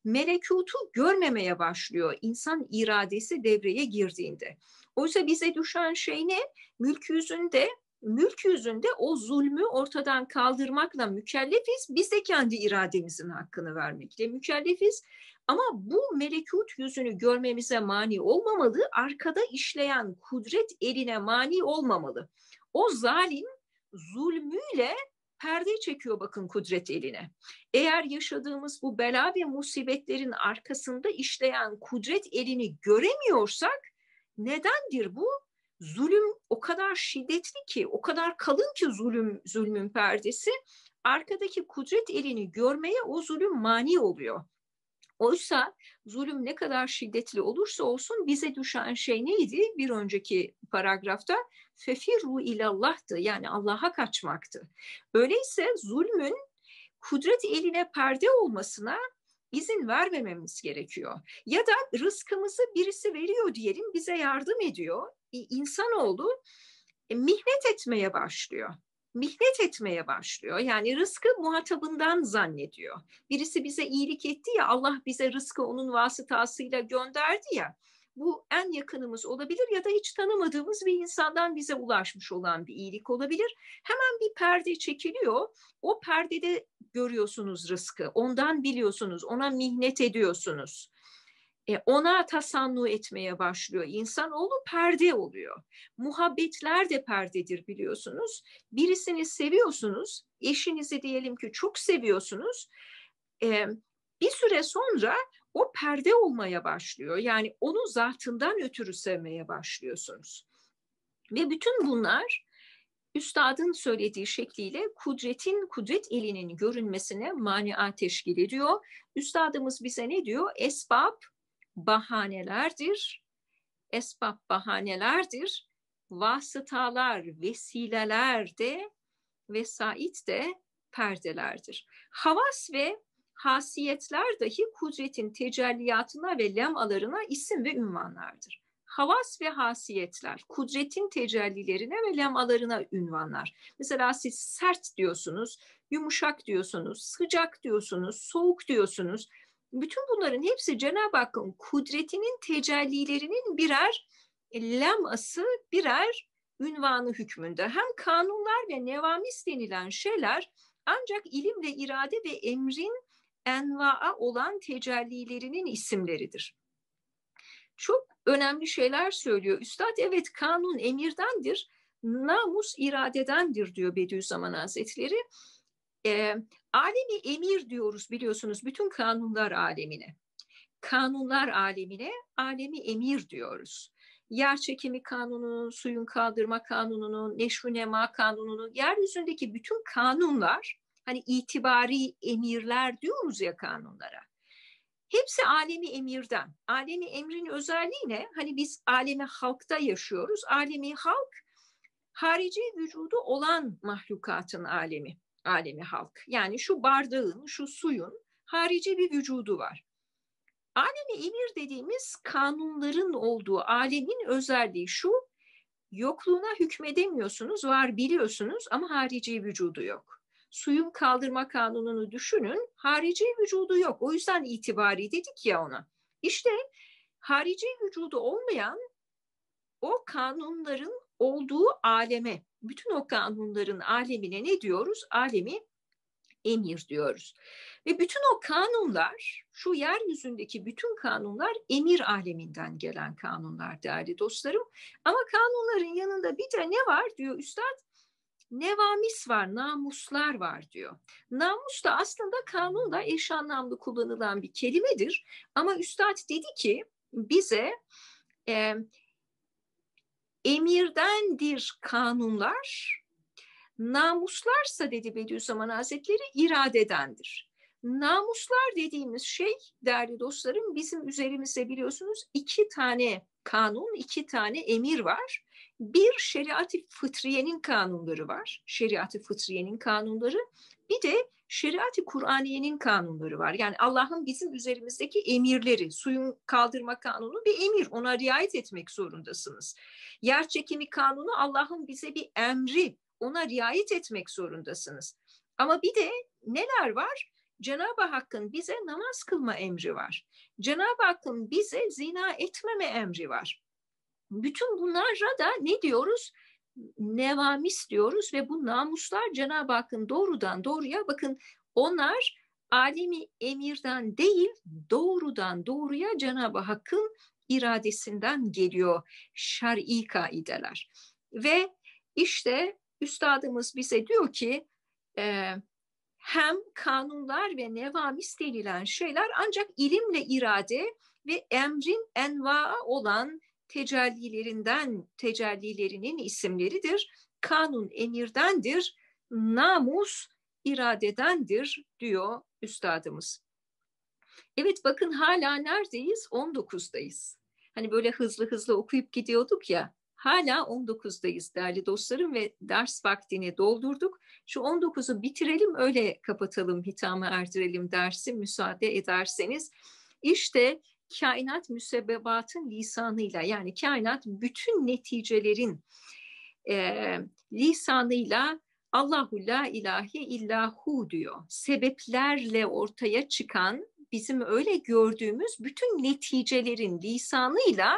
Melekutu görmemeye başlıyor insan iradesi devreye girdiğinde. Oysa bize düşen şey ne? Mülk yüzünde mülk yüzünde o zulmü ortadan kaldırmakla mükellefiz. Biz de kendi irademizin hakkını vermekle mükellefiz. Ama bu melekut yüzünü görmemize mani olmamalı. Arkada işleyen kudret eline mani olmamalı. O zalim zulmüyle perde çekiyor bakın kudret eline. Eğer yaşadığımız bu bela ve musibetlerin arkasında işleyen kudret elini göremiyorsak Nedendir bu? Zulüm o kadar şiddetli ki, o kadar kalın ki zulüm zulmün perdesi arkadaki kudret elini görmeye o zulüm mani oluyor. Oysa zulüm ne kadar şiddetli olursa olsun bize düşen şey neydi? Bir önceki paragrafta fefirru ilallah'tı yani Allah'a kaçmaktı. Öyleyse zulmün kudret eline perde olmasına izin vermememiz gerekiyor. Ya da rızkımızı birisi veriyor diyelim bize yardım ediyor. E, insanoğlu e, mihnet etmeye başlıyor mihnet etmeye başlıyor. Yani rızkı muhatabından zannediyor. Birisi bize iyilik etti ya Allah bize rızkı onun vasıtasıyla gönderdi ya bu en yakınımız olabilir ya da hiç tanımadığımız bir insandan bize ulaşmış olan bir iyilik olabilir. Hemen bir perde çekiliyor. O perdede görüyorsunuz rızkı. Ondan biliyorsunuz. Ona mihnet ediyorsunuz. E, ona tasannu etmeye başlıyor. İnsanoğlu perde oluyor. Muhabbetler de perdedir biliyorsunuz. Birisini seviyorsunuz. Eşinizi diyelim ki çok seviyorsunuz. E, bir süre sonra o perde olmaya başlıyor. Yani onun zatından ötürü sevmeye başlıyorsunuz. Ve bütün bunlar üstadın söylediği şekliyle kudretin, kudret elinin görünmesine mania teşkil ediyor. Üstadımız bize ne diyor? Esbab bahanelerdir. Esbab bahanelerdir. Vasıtalar, vesileler de vesait de perdelerdir. Havas ve hasiyetler dahi kudretin tecelliyatına ve lemalarına isim ve ünvanlardır. Havas ve hasiyetler, kudretin tecellilerine ve lemalarına ünvanlar. Mesela siz sert diyorsunuz, yumuşak diyorsunuz, sıcak diyorsunuz, soğuk diyorsunuz. Bütün bunların hepsi Cenab-ı Hakk'ın kudretinin tecellilerinin birer leması, birer ünvanı hükmünde. Hem kanunlar ve nevamis denilen şeyler ancak ilim ve irade ve emrin enva'a olan tecellilerinin isimleridir. Çok önemli şeyler söylüyor. Üstad evet kanun emirdendir, namus iradedendir diyor Bediüzzaman Hazretleri. E, alemi emir diyoruz biliyorsunuz bütün kanunlar alemine. Kanunlar alemine alemi emir diyoruz yer çekimi kanununun, suyun kaldırma kanununun, neşru nema kanununun, yeryüzündeki bütün kanunlar hani itibari emirler diyoruz ya kanunlara. Hepsi alemi emirden. Alemi emrin özelliği ne? Hani biz alemi halkta yaşıyoruz. Alemi halk harici vücudu olan mahlukatın alemi, alemi halk. Yani şu bardağın, şu suyun harici bir vücudu var. Alemi emir dediğimiz kanunların olduğu alemin özelliği şu, yokluğuna hükmedemiyorsunuz, var biliyorsunuz ama harici vücudu yok suyun kaldırma kanununu düşünün. Harici vücudu yok. O yüzden itibari dedik ya ona. İşte harici vücudu olmayan o kanunların olduğu aleme, bütün o kanunların alemine ne diyoruz? Alemi emir diyoruz. Ve bütün o kanunlar, şu yeryüzündeki bütün kanunlar emir aleminden gelen kanunlar değerli dostlarım. Ama kanunların yanında bir de ne var diyor üstad? nevamis var, namuslar var diyor. Namus da aslında kanunda eş anlamlı kullanılan bir kelimedir. Ama üstad dedi ki bize e, emirdendir kanunlar, namuslarsa dedi Bediüzzaman Hazretleri iradedendir. Namuslar dediğimiz şey değerli dostlarım bizim üzerimizde biliyorsunuz iki tane kanun, iki tane emir var. Bir şeriat-ı fıtriyenin kanunları var. Şeriat-ı fıtriyenin kanunları. Bir de şeriat-ı Kur'aniyenin kanunları var. Yani Allah'ın bizim üzerimizdeki emirleri, suyun kaldırma kanunu bir emir. Ona riayet etmek zorundasınız. Yer çekimi kanunu Allah'ın bize bir emri. Ona riayet etmek zorundasınız. Ama bir de neler var? Cenab-ı Hakk'ın bize namaz kılma emri var. Cenab-ı Hakk'ın bize zina etmeme emri var. Bütün bunlara da ne diyoruz? Nevamis diyoruz ve bu namuslar Cenab-ı Hakk'ın doğrudan doğruya bakın onlar alemi emirden değil doğrudan doğruya Cenab-ı Hakk'ın iradesinden geliyor şer'i kaideler. Ve işte üstadımız bize diyor ki e, hem kanunlar ve nevamis denilen şeyler ancak ilimle irade ve emrin enva olan tecellilerinden tecellilerinin isimleridir. Kanun emirdendir, namus iradedendir diyor üstadımız. Evet bakın hala neredeyiz? 19'dayız. Hani böyle hızlı hızlı okuyup gidiyorduk ya. Hala 19'dayız değerli dostlarım ve ders vaktini doldurduk. Şu 19'u bitirelim öyle kapatalım, hitamı erdirelim dersi müsaade ederseniz. İşte kainat müsebbebatın lisanıyla yani kainat bütün neticelerin e, lisanıyla Allahu la ilahi illahu diyor. Sebeplerle ortaya çıkan bizim öyle gördüğümüz bütün neticelerin lisanıyla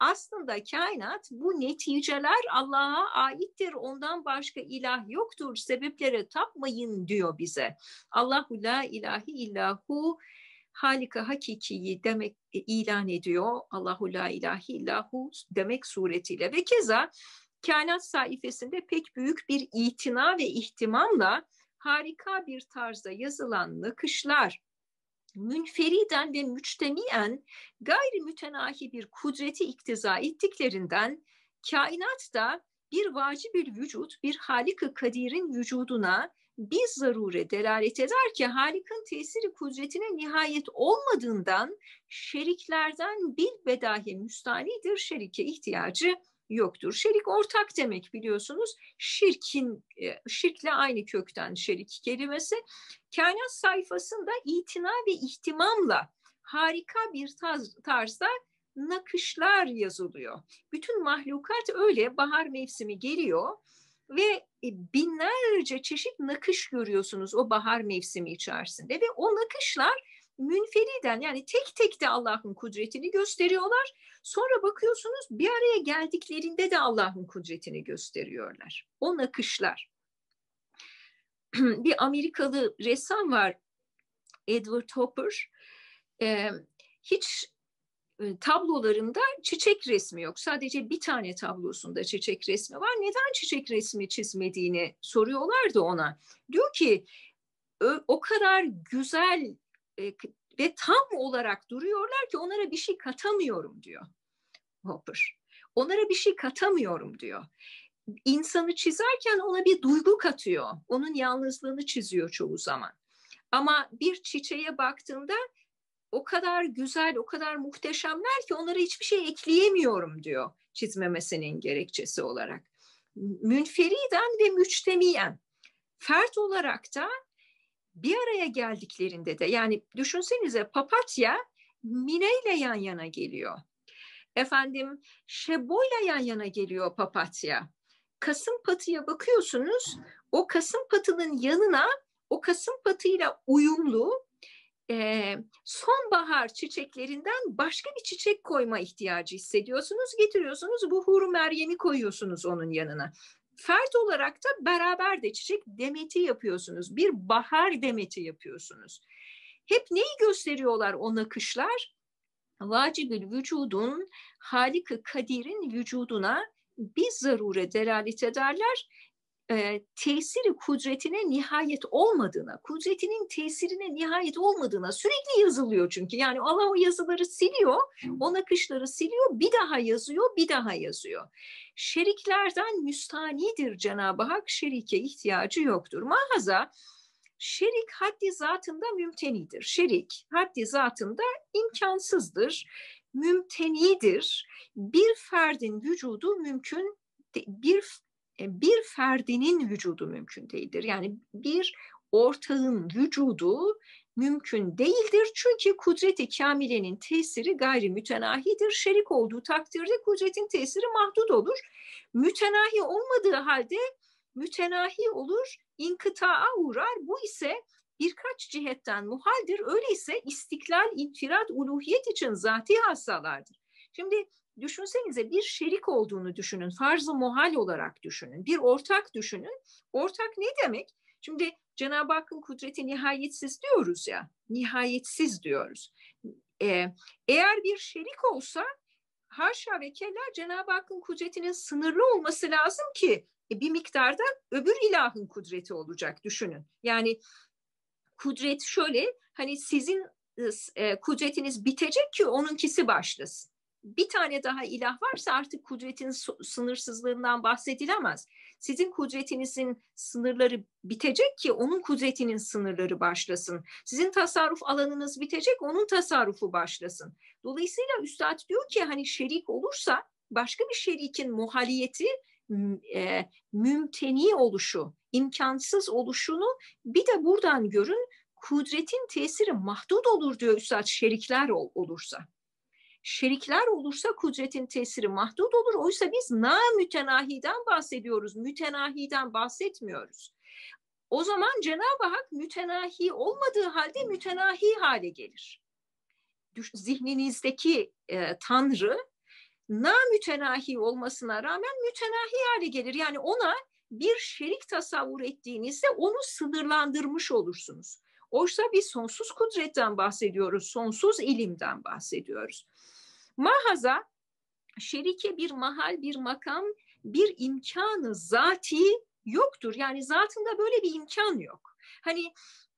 aslında kainat bu neticeler Allah'a aittir. Ondan başka ilah yoktur. Sebeplere tapmayın diyor bize. Allahu la ilahi illahu halika hakikiyi demek e, ilan ediyor. Allahu la ilahi illahu demek suretiyle ve keza kainat sayfasında pek büyük bir itina ve ihtimamla harika bir tarzda yazılan nakışlar münferiden ve müçtemiyen gayri mütenahi bir kudreti iktiza ettiklerinden kainat da bir vacibül vücut, bir halık Kadir'in vücuduna biz zarure delalet eder ki Halik'in tesiri kudretine nihayet olmadığından şeriklerden bir bedahi müstanidir şerike ihtiyacı yoktur. Şerik ortak demek biliyorsunuz. Şirkin e, şirkle aynı kökten şerik kelimesi. Kainat sayfasında itina ve ihtimamla harika bir tarzda nakışlar yazılıyor. Bütün mahlukat öyle bahar mevsimi geliyor ve e, binlerce çeşit nakış görüyorsunuz o bahar mevsimi içerisinde ve o nakışlar münferiden yani tek tek de Allah'ın kudretini gösteriyorlar. Sonra bakıyorsunuz bir araya geldiklerinde de Allah'ın kudretini gösteriyorlar. O nakışlar. bir Amerikalı ressam var Edward Hopper. Ee, hiç e, tablolarında çiçek resmi yok. Sadece bir tane tablosunda çiçek resmi var. Neden çiçek resmi çizmediğini soruyorlardı ona. Diyor ki o kadar güzel e, ve tam olarak duruyorlar ki onlara bir şey katamıyorum diyor Hopper. Onlara bir şey katamıyorum diyor. İnsanı çizerken ona bir duygu katıyor. Onun yalnızlığını çiziyor çoğu zaman. Ama bir çiçeğe baktığında o kadar güzel, o kadar muhteşemler ki onlara hiçbir şey ekleyemiyorum diyor çizmemesinin gerekçesi olarak. Münferiden ve müçtemiyen. Fert olarak da bir araya geldiklerinde de yani düşünsenize papatya mine ile yan yana geliyor. Efendim şebo ile yan yana geliyor papatya. Kasım patıya bakıyorsunuz o kasım patının yanına o kasım patıyla uyumlu e, sonbahar çiçeklerinden başka bir çiçek koyma ihtiyacı hissediyorsunuz. Getiriyorsunuz bu huru meryemi koyuyorsunuz onun yanına. Fert olarak da beraber de çiçek demeti yapıyorsunuz. Bir bahar demeti yapıyorsunuz. Hep neyi gösteriyorlar o nakışlar? Vacibül vücudun, Halik-i Kadir'in vücuduna bir zarure delalet ederler e, tesiri kudretine nihayet olmadığına, kudretinin tesirine nihayet olmadığına sürekli yazılıyor çünkü. Yani Allah o yazıları siliyor, o nakışları siliyor, bir daha yazıyor, bir daha yazıyor. Şeriklerden müstanidir Cenab-ı Hak, şerike ihtiyacı yoktur. Mahaza, şerik haddi zatında mümtenidir. Şerik haddi zatında imkansızdır, mümtenidir. Bir ferdin vücudu mümkün bir e, bir ferdinin vücudu mümkün değildir. Yani bir ortağın vücudu mümkün değildir. Çünkü kudreti kamilenin tesiri gayri mütenahidir. Şerik olduğu takdirde kudretin tesiri mahdut olur. Mütenahi olmadığı halde mütenahi olur, inkıtaa uğrar. Bu ise birkaç cihetten muhaldir. Öyleyse istiklal, infirat, uluhiyet için zati hastalardır. Şimdi düşünsenize bir şerik olduğunu düşünün. Farz-ı muhal olarak düşünün. Bir ortak düşünün. Ortak ne demek? Şimdi Cenab-ı Hakk'ın kudreti nihayetsiz diyoruz ya. Nihayetsiz diyoruz. Ee, eğer bir şerik olsa haşa ve kella Cenab-ı Hakk'ın kudretinin sınırlı olması lazım ki e, bir miktarda öbür ilahın kudreti olacak düşünün. Yani kudret şöyle hani sizin e, kudretiniz bitecek ki onunkisi başlasın bir tane daha ilah varsa artık kudretin sınırsızlığından bahsedilemez. Sizin kudretinizin sınırları bitecek ki onun kudretinin sınırları başlasın. Sizin tasarruf alanınız bitecek, onun tasarrufu başlasın. Dolayısıyla Üstad diyor ki hani şerik olursa başka bir şerikin muhaliyeti e, mümteni oluşu, imkansız oluşunu bir de buradan görün kudretin tesiri mahdut olur diyor Üstad şerikler ol, olursa şerikler olursa kudretin tesiri mahdut olur. Oysa biz na mütenahiden bahsediyoruz, mütenahiden bahsetmiyoruz. O zaman Cenab-ı Hak mütenahi olmadığı halde mütenahi hale gelir. Zihninizdeki e, Tanrı na mütenahi olmasına rağmen mütenahi hale gelir. Yani ona bir şerik tasavvur ettiğinizde onu sınırlandırmış olursunuz. Oysa biz sonsuz kudretten bahsediyoruz, sonsuz ilimden bahsediyoruz. Mahaza şerike bir mahal, bir makam, bir imkanı zati yoktur. Yani zatında böyle bir imkan yok. Hani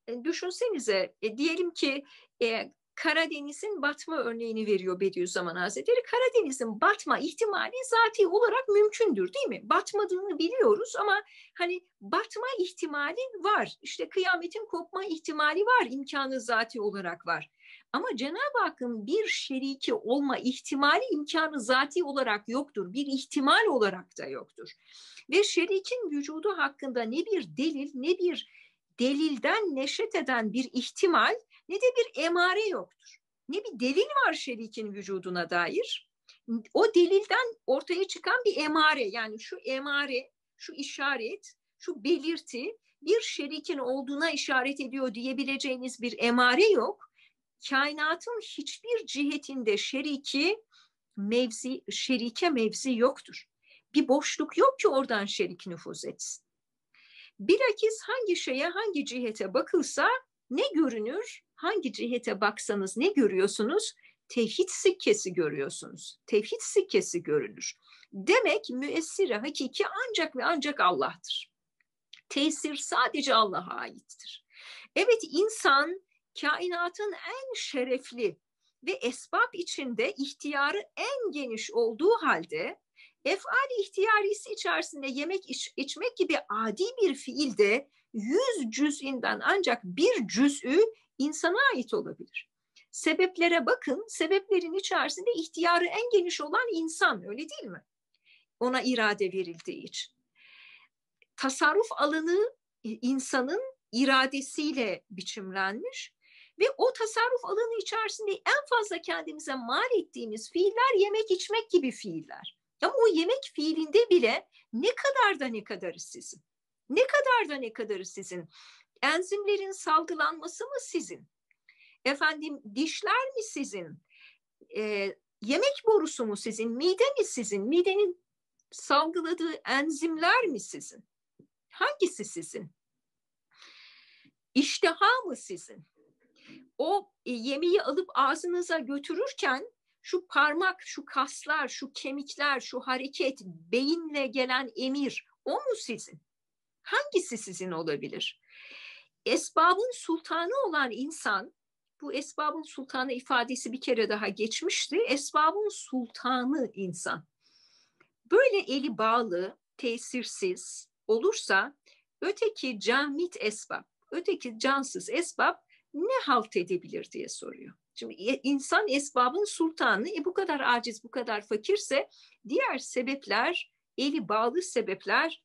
e, düşünsenize e, diyelim ki e, Karadeniz'in batma örneğini veriyor Bediüzzaman Hazretleri. Karadeniz'in batma ihtimali zati olarak mümkündür değil mi? Batmadığını biliyoruz ama hani batma ihtimali var. İşte kıyametin kopma ihtimali var, imkanı zati olarak var. Ama Cenab-ı Hakk'ın bir şeriki olma ihtimali imkanı zati olarak yoktur. Bir ihtimal olarak da yoktur. Ve şerikin vücudu hakkında ne bir delil ne bir delilden neşet eden bir ihtimal ne de bir emare yoktur. Ne bir delil var şerikin vücuduna dair. O delilden ortaya çıkan bir emare yani şu emare, şu işaret, şu belirti bir şerikin olduğuna işaret ediyor diyebileceğiniz bir emare yok kainatın hiçbir cihetinde şeriki mevzi, şerike mevzi yoktur. Bir boşluk yok ki oradan şerik nüfuz etsin. Bilakis hangi şeye, hangi cihete bakılsa ne görünür? Hangi cihete baksanız ne görüyorsunuz? Tevhid sikkesi görüyorsunuz. Tevhid sikkesi görünür. Demek müessire hakiki ancak ve ancak Allah'tır. Tesir sadece Allah'a aittir. Evet insan kainatın en şerefli ve esbab içinde ihtiyarı en geniş olduğu halde efal ihtiyarisi içerisinde yemek iç, içmek gibi adi bir fiilde yüz cüz'inden ancak bir cüz'ü insana ait olabilir. Sebeplere bakın, sebeplerin içerisinde ihtiyarı en geniş olan insan öyle değil mi? Ona irade verildiği için. Tasarruf alanı insanın iradesiyle biçimlenmiş ve o tasarruf alanı içerisinde en fazla kendimize mal ettiğimiz fiiller yemek içmek gibi fiiller. Ama o yemek fiilinde bile ne kadar da ne kadarı sizin? Ne kadar da ne kadarı sizin? Enzimlerin salgılanması mı sizin? Efendim dişler mi sizin? E, yemek borusu mu sizin? Mide mi sizin? Midenin salgıladığı enzimler mi sizin? Hangisi sizin? İştaha mı sizin? o e, yemeği alıp ağzınıza götürürken şu parmak, şu kaslar, şu kemikler, şu hareket, beyinle gelen emir o mu sizin? Hangisi sizin olabilir? Esbabın sultanı olan insan, bu esbabın sultanı ifadesi bir kere daha geçmişti. Esbabın sultanı insan. Böyle eli bağlı, tesirsiz olursa öteki camit esbab, öteki cansız esbab ne halt edebilir diye soruyor. Şimdi insan esbabın sultanı e, bu kadar aciz, bu kadar fakirse diğer sebepler, eli bağlı sebepler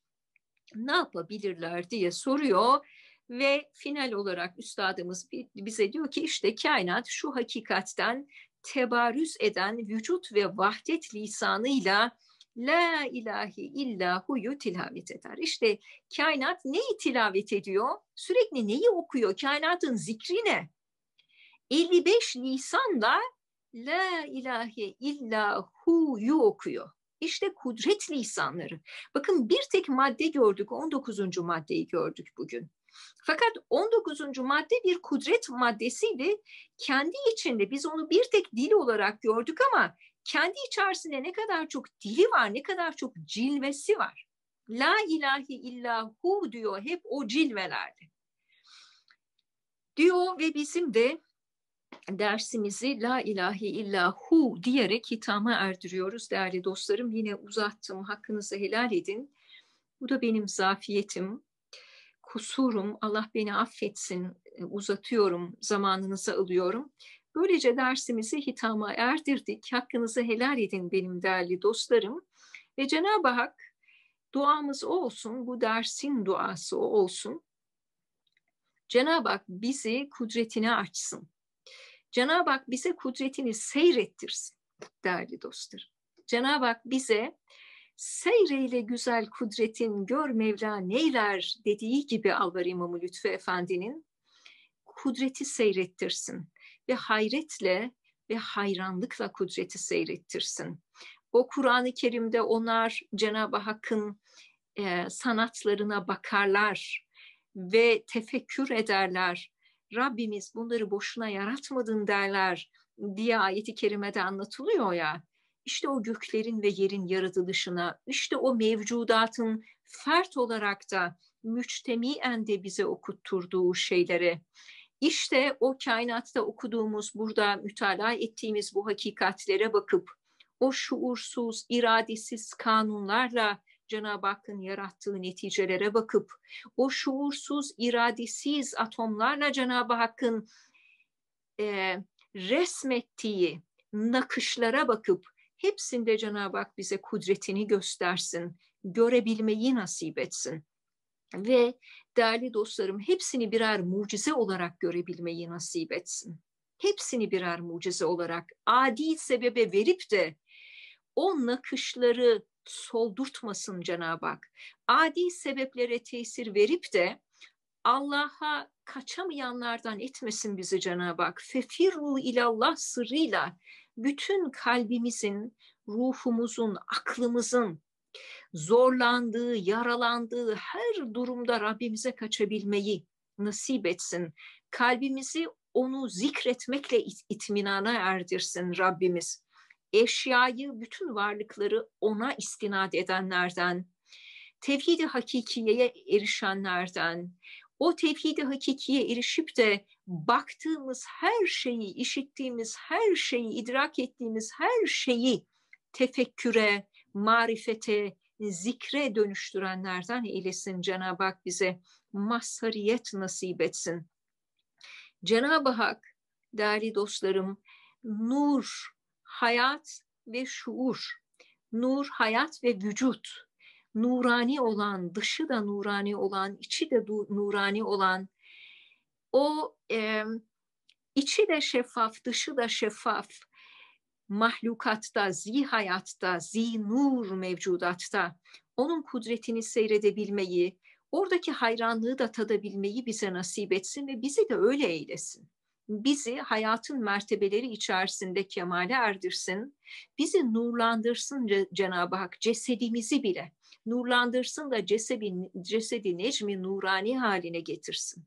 ne yapabilirler diye soruyor ve final olarak üstadımız bize diyor ki işte kainat şu hakikatten tebarüz eden vücut ve vahdet lisanıyla La ilahi illa huyu tilavet eder. İşte kainat neyi tilavet ediyor? Sürekli neyi okuyor? Kainatın zikri ne? 55 Nisan'da La ilahi illa huyu okuyor. İşte kudret lisanları. Bakın bir tek madde gördük, 19. maddeyi gördük bugün. Fakat 19. madde bir kudret maddesiydi. Kendi içinde biz onu bir tek dil olarak gördük ama kendi içerisinde ne kadar çok dili var, ne kadar çok cilvesi var. La ilahi illahu diyor hep o cilvelerde. Diyor ve bizim de dersimizi la ilahi illahu diyerek hitama erdiriyoruz değerli dostlarım. Yine uzattım hakkınızı helal edin. Bu da benim zafiyetim, kusurum. Allah beni affetsin e, uzatıyorum, zamanınızı alıyorum. Böylece dersimizi hitama erdirdik. Hakkınızı helal edin benim değerli dostlarım. Ve Cenab-ı Hak duamız o olsun, bu dersin duası o olsun. Cenab-ı Hak bizi kudretine açsın. Cenab-ı Hak bize kudretini seyrettirsin değerli dostlarım. Cenab-ı Hak bize seyreyle güzel kudretin gör Mevla neyler dediği gibi Alvar İmamı Lütfü Efendi'nin kudreti seyrettirsin ve hayretle ve hayranlıkla kudreti seyrettirsin. O Kur'an-ı Kerim'de onlar Cenab-ı Hakk'ın e, sanatlarına bakarlar ve tefekkür ederler. Rabbimiz bunları boşuna yaratmadın derler diye ayeti kerimede anlatılıyor ya. İşte o göklerin ve yerin yaratılışına, işte o mevcudatın fert olarak da müçtemiyen de bize okutturduğu şeylere işte o kainatta okuduğumuz, burada mütalaa ettiğimiz bu hakikatlere bakıp o şuursuz, iradesiz kanunlarla Cenab-ı Hakk'ın yarattığı neticelere bakıp o şuursuz, iradesiz atomlarla Cenab-ı Hakk'ın e, resmettiği nakışlara bakıp hepsinde Cenab-ı Hak bize kudretini göstersin, görebilmeyi nasip etsin ve değerli dostlarım hepsini birer mucize olarak görebilmeyi nasip etsin. Hepsini birer mucize olarak adi sebebe verip de o nakışları soldurtmasın Cenab-ı Hak. Adi sebeplere tesir verip de Allah'a kaçamayanlardan etmesin bizi Cenab-ı Hak. Fefirru ilallah sırrıyla bütün kalbimizin, ruhumuzun, aklımızın, zorlandığı, yaralandığı her durumda Rabbimize kaçabilmeyi nasip etsin. Kalbimizi onu zikretmekle it itminana erdirsin Rabbimiz. Eşyayı, bütün varlıkları ona istinad edenlerden, tevhidi hakikiyeye erişenlerden, o tevhidi hakikiye erişip de baktığımız her şeyi, işittiğimiz her şeyi, idrak ettiğimiz her şeyi tefekküre, marifete, zikre dönüştürenlerden eylesin Cenab-ı Hak bize mazhariyet nasip etsin. Cenab-ı Hak değerli dostlarım nur, hayat ve şuur, nur, hayat ve vücut, nurani olan, dışı da nurani olan, içi de nurani olan, o e, içi de şeffaf, dışı da şeffaf, mahlukatta, zi hayatta, zi nur mevcudatta onun kudretini seyredebilmeyi, oradaki hayranlığı da tadabilmeyi bize nasip etsin ve bizi de öyle eylesin. Bizi hayatın mertebeleri içerisinde kemale erdirsin, bizi nurlandırsın Cenab-ı Hak cesedimizi bile, nurlandırsın da cesedi, cesedi necmi nurani haline getirsin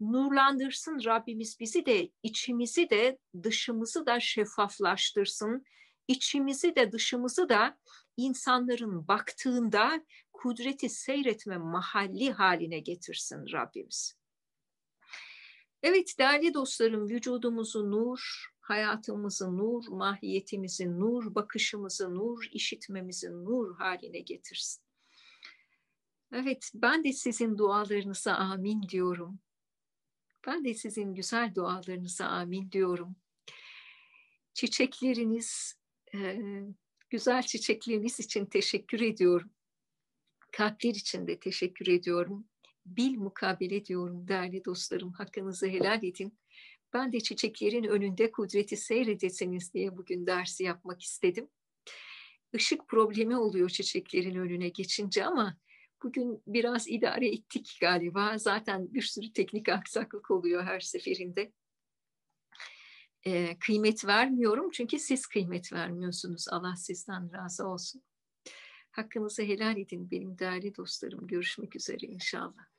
nurlandırsın Rabbimiz bizi de içimizi de dışımızı da şeffaflaştırsın. İçimizi de dışımızı da insanların baktığında kudreti seyretme mahalli haline getirsin Rabbimiz. Evet değerli dostlarım vücudumuzu nur, hayatımızı nur, mahiyetimizi nur, bakışımızı nur, işitmemizi nur haline getirsin. Evet ben de sizin dualarınıza amin diyorum. Ben de sizin güzel dualarınıza amin diyorum. Çiçekleriniz, e, güzel çiçekleriniz için teşekkür ediyorum. Kalpler için de teşekkür ediyorum. Bil mukabele diyorum değerli dostlarım. Hakkınızı helal edin. Ben de çiçeklerin önünde kudreti seyredeseniz diye bugün dersi yapmak istedim. Işık problemi oluyor çiçeklerin önüne geçince ama Bugün biraz idare ettik galiba. Zaten bir sürü teknik aksaklık oluyor her seferinde. E, kıymet vermiyorum çünkü siz kıymet vermiyorsunuz. Allah sizden razı olsun. Hakkınızı helal edin benim değerli dostlarım. Görüşmek üzere inşallah.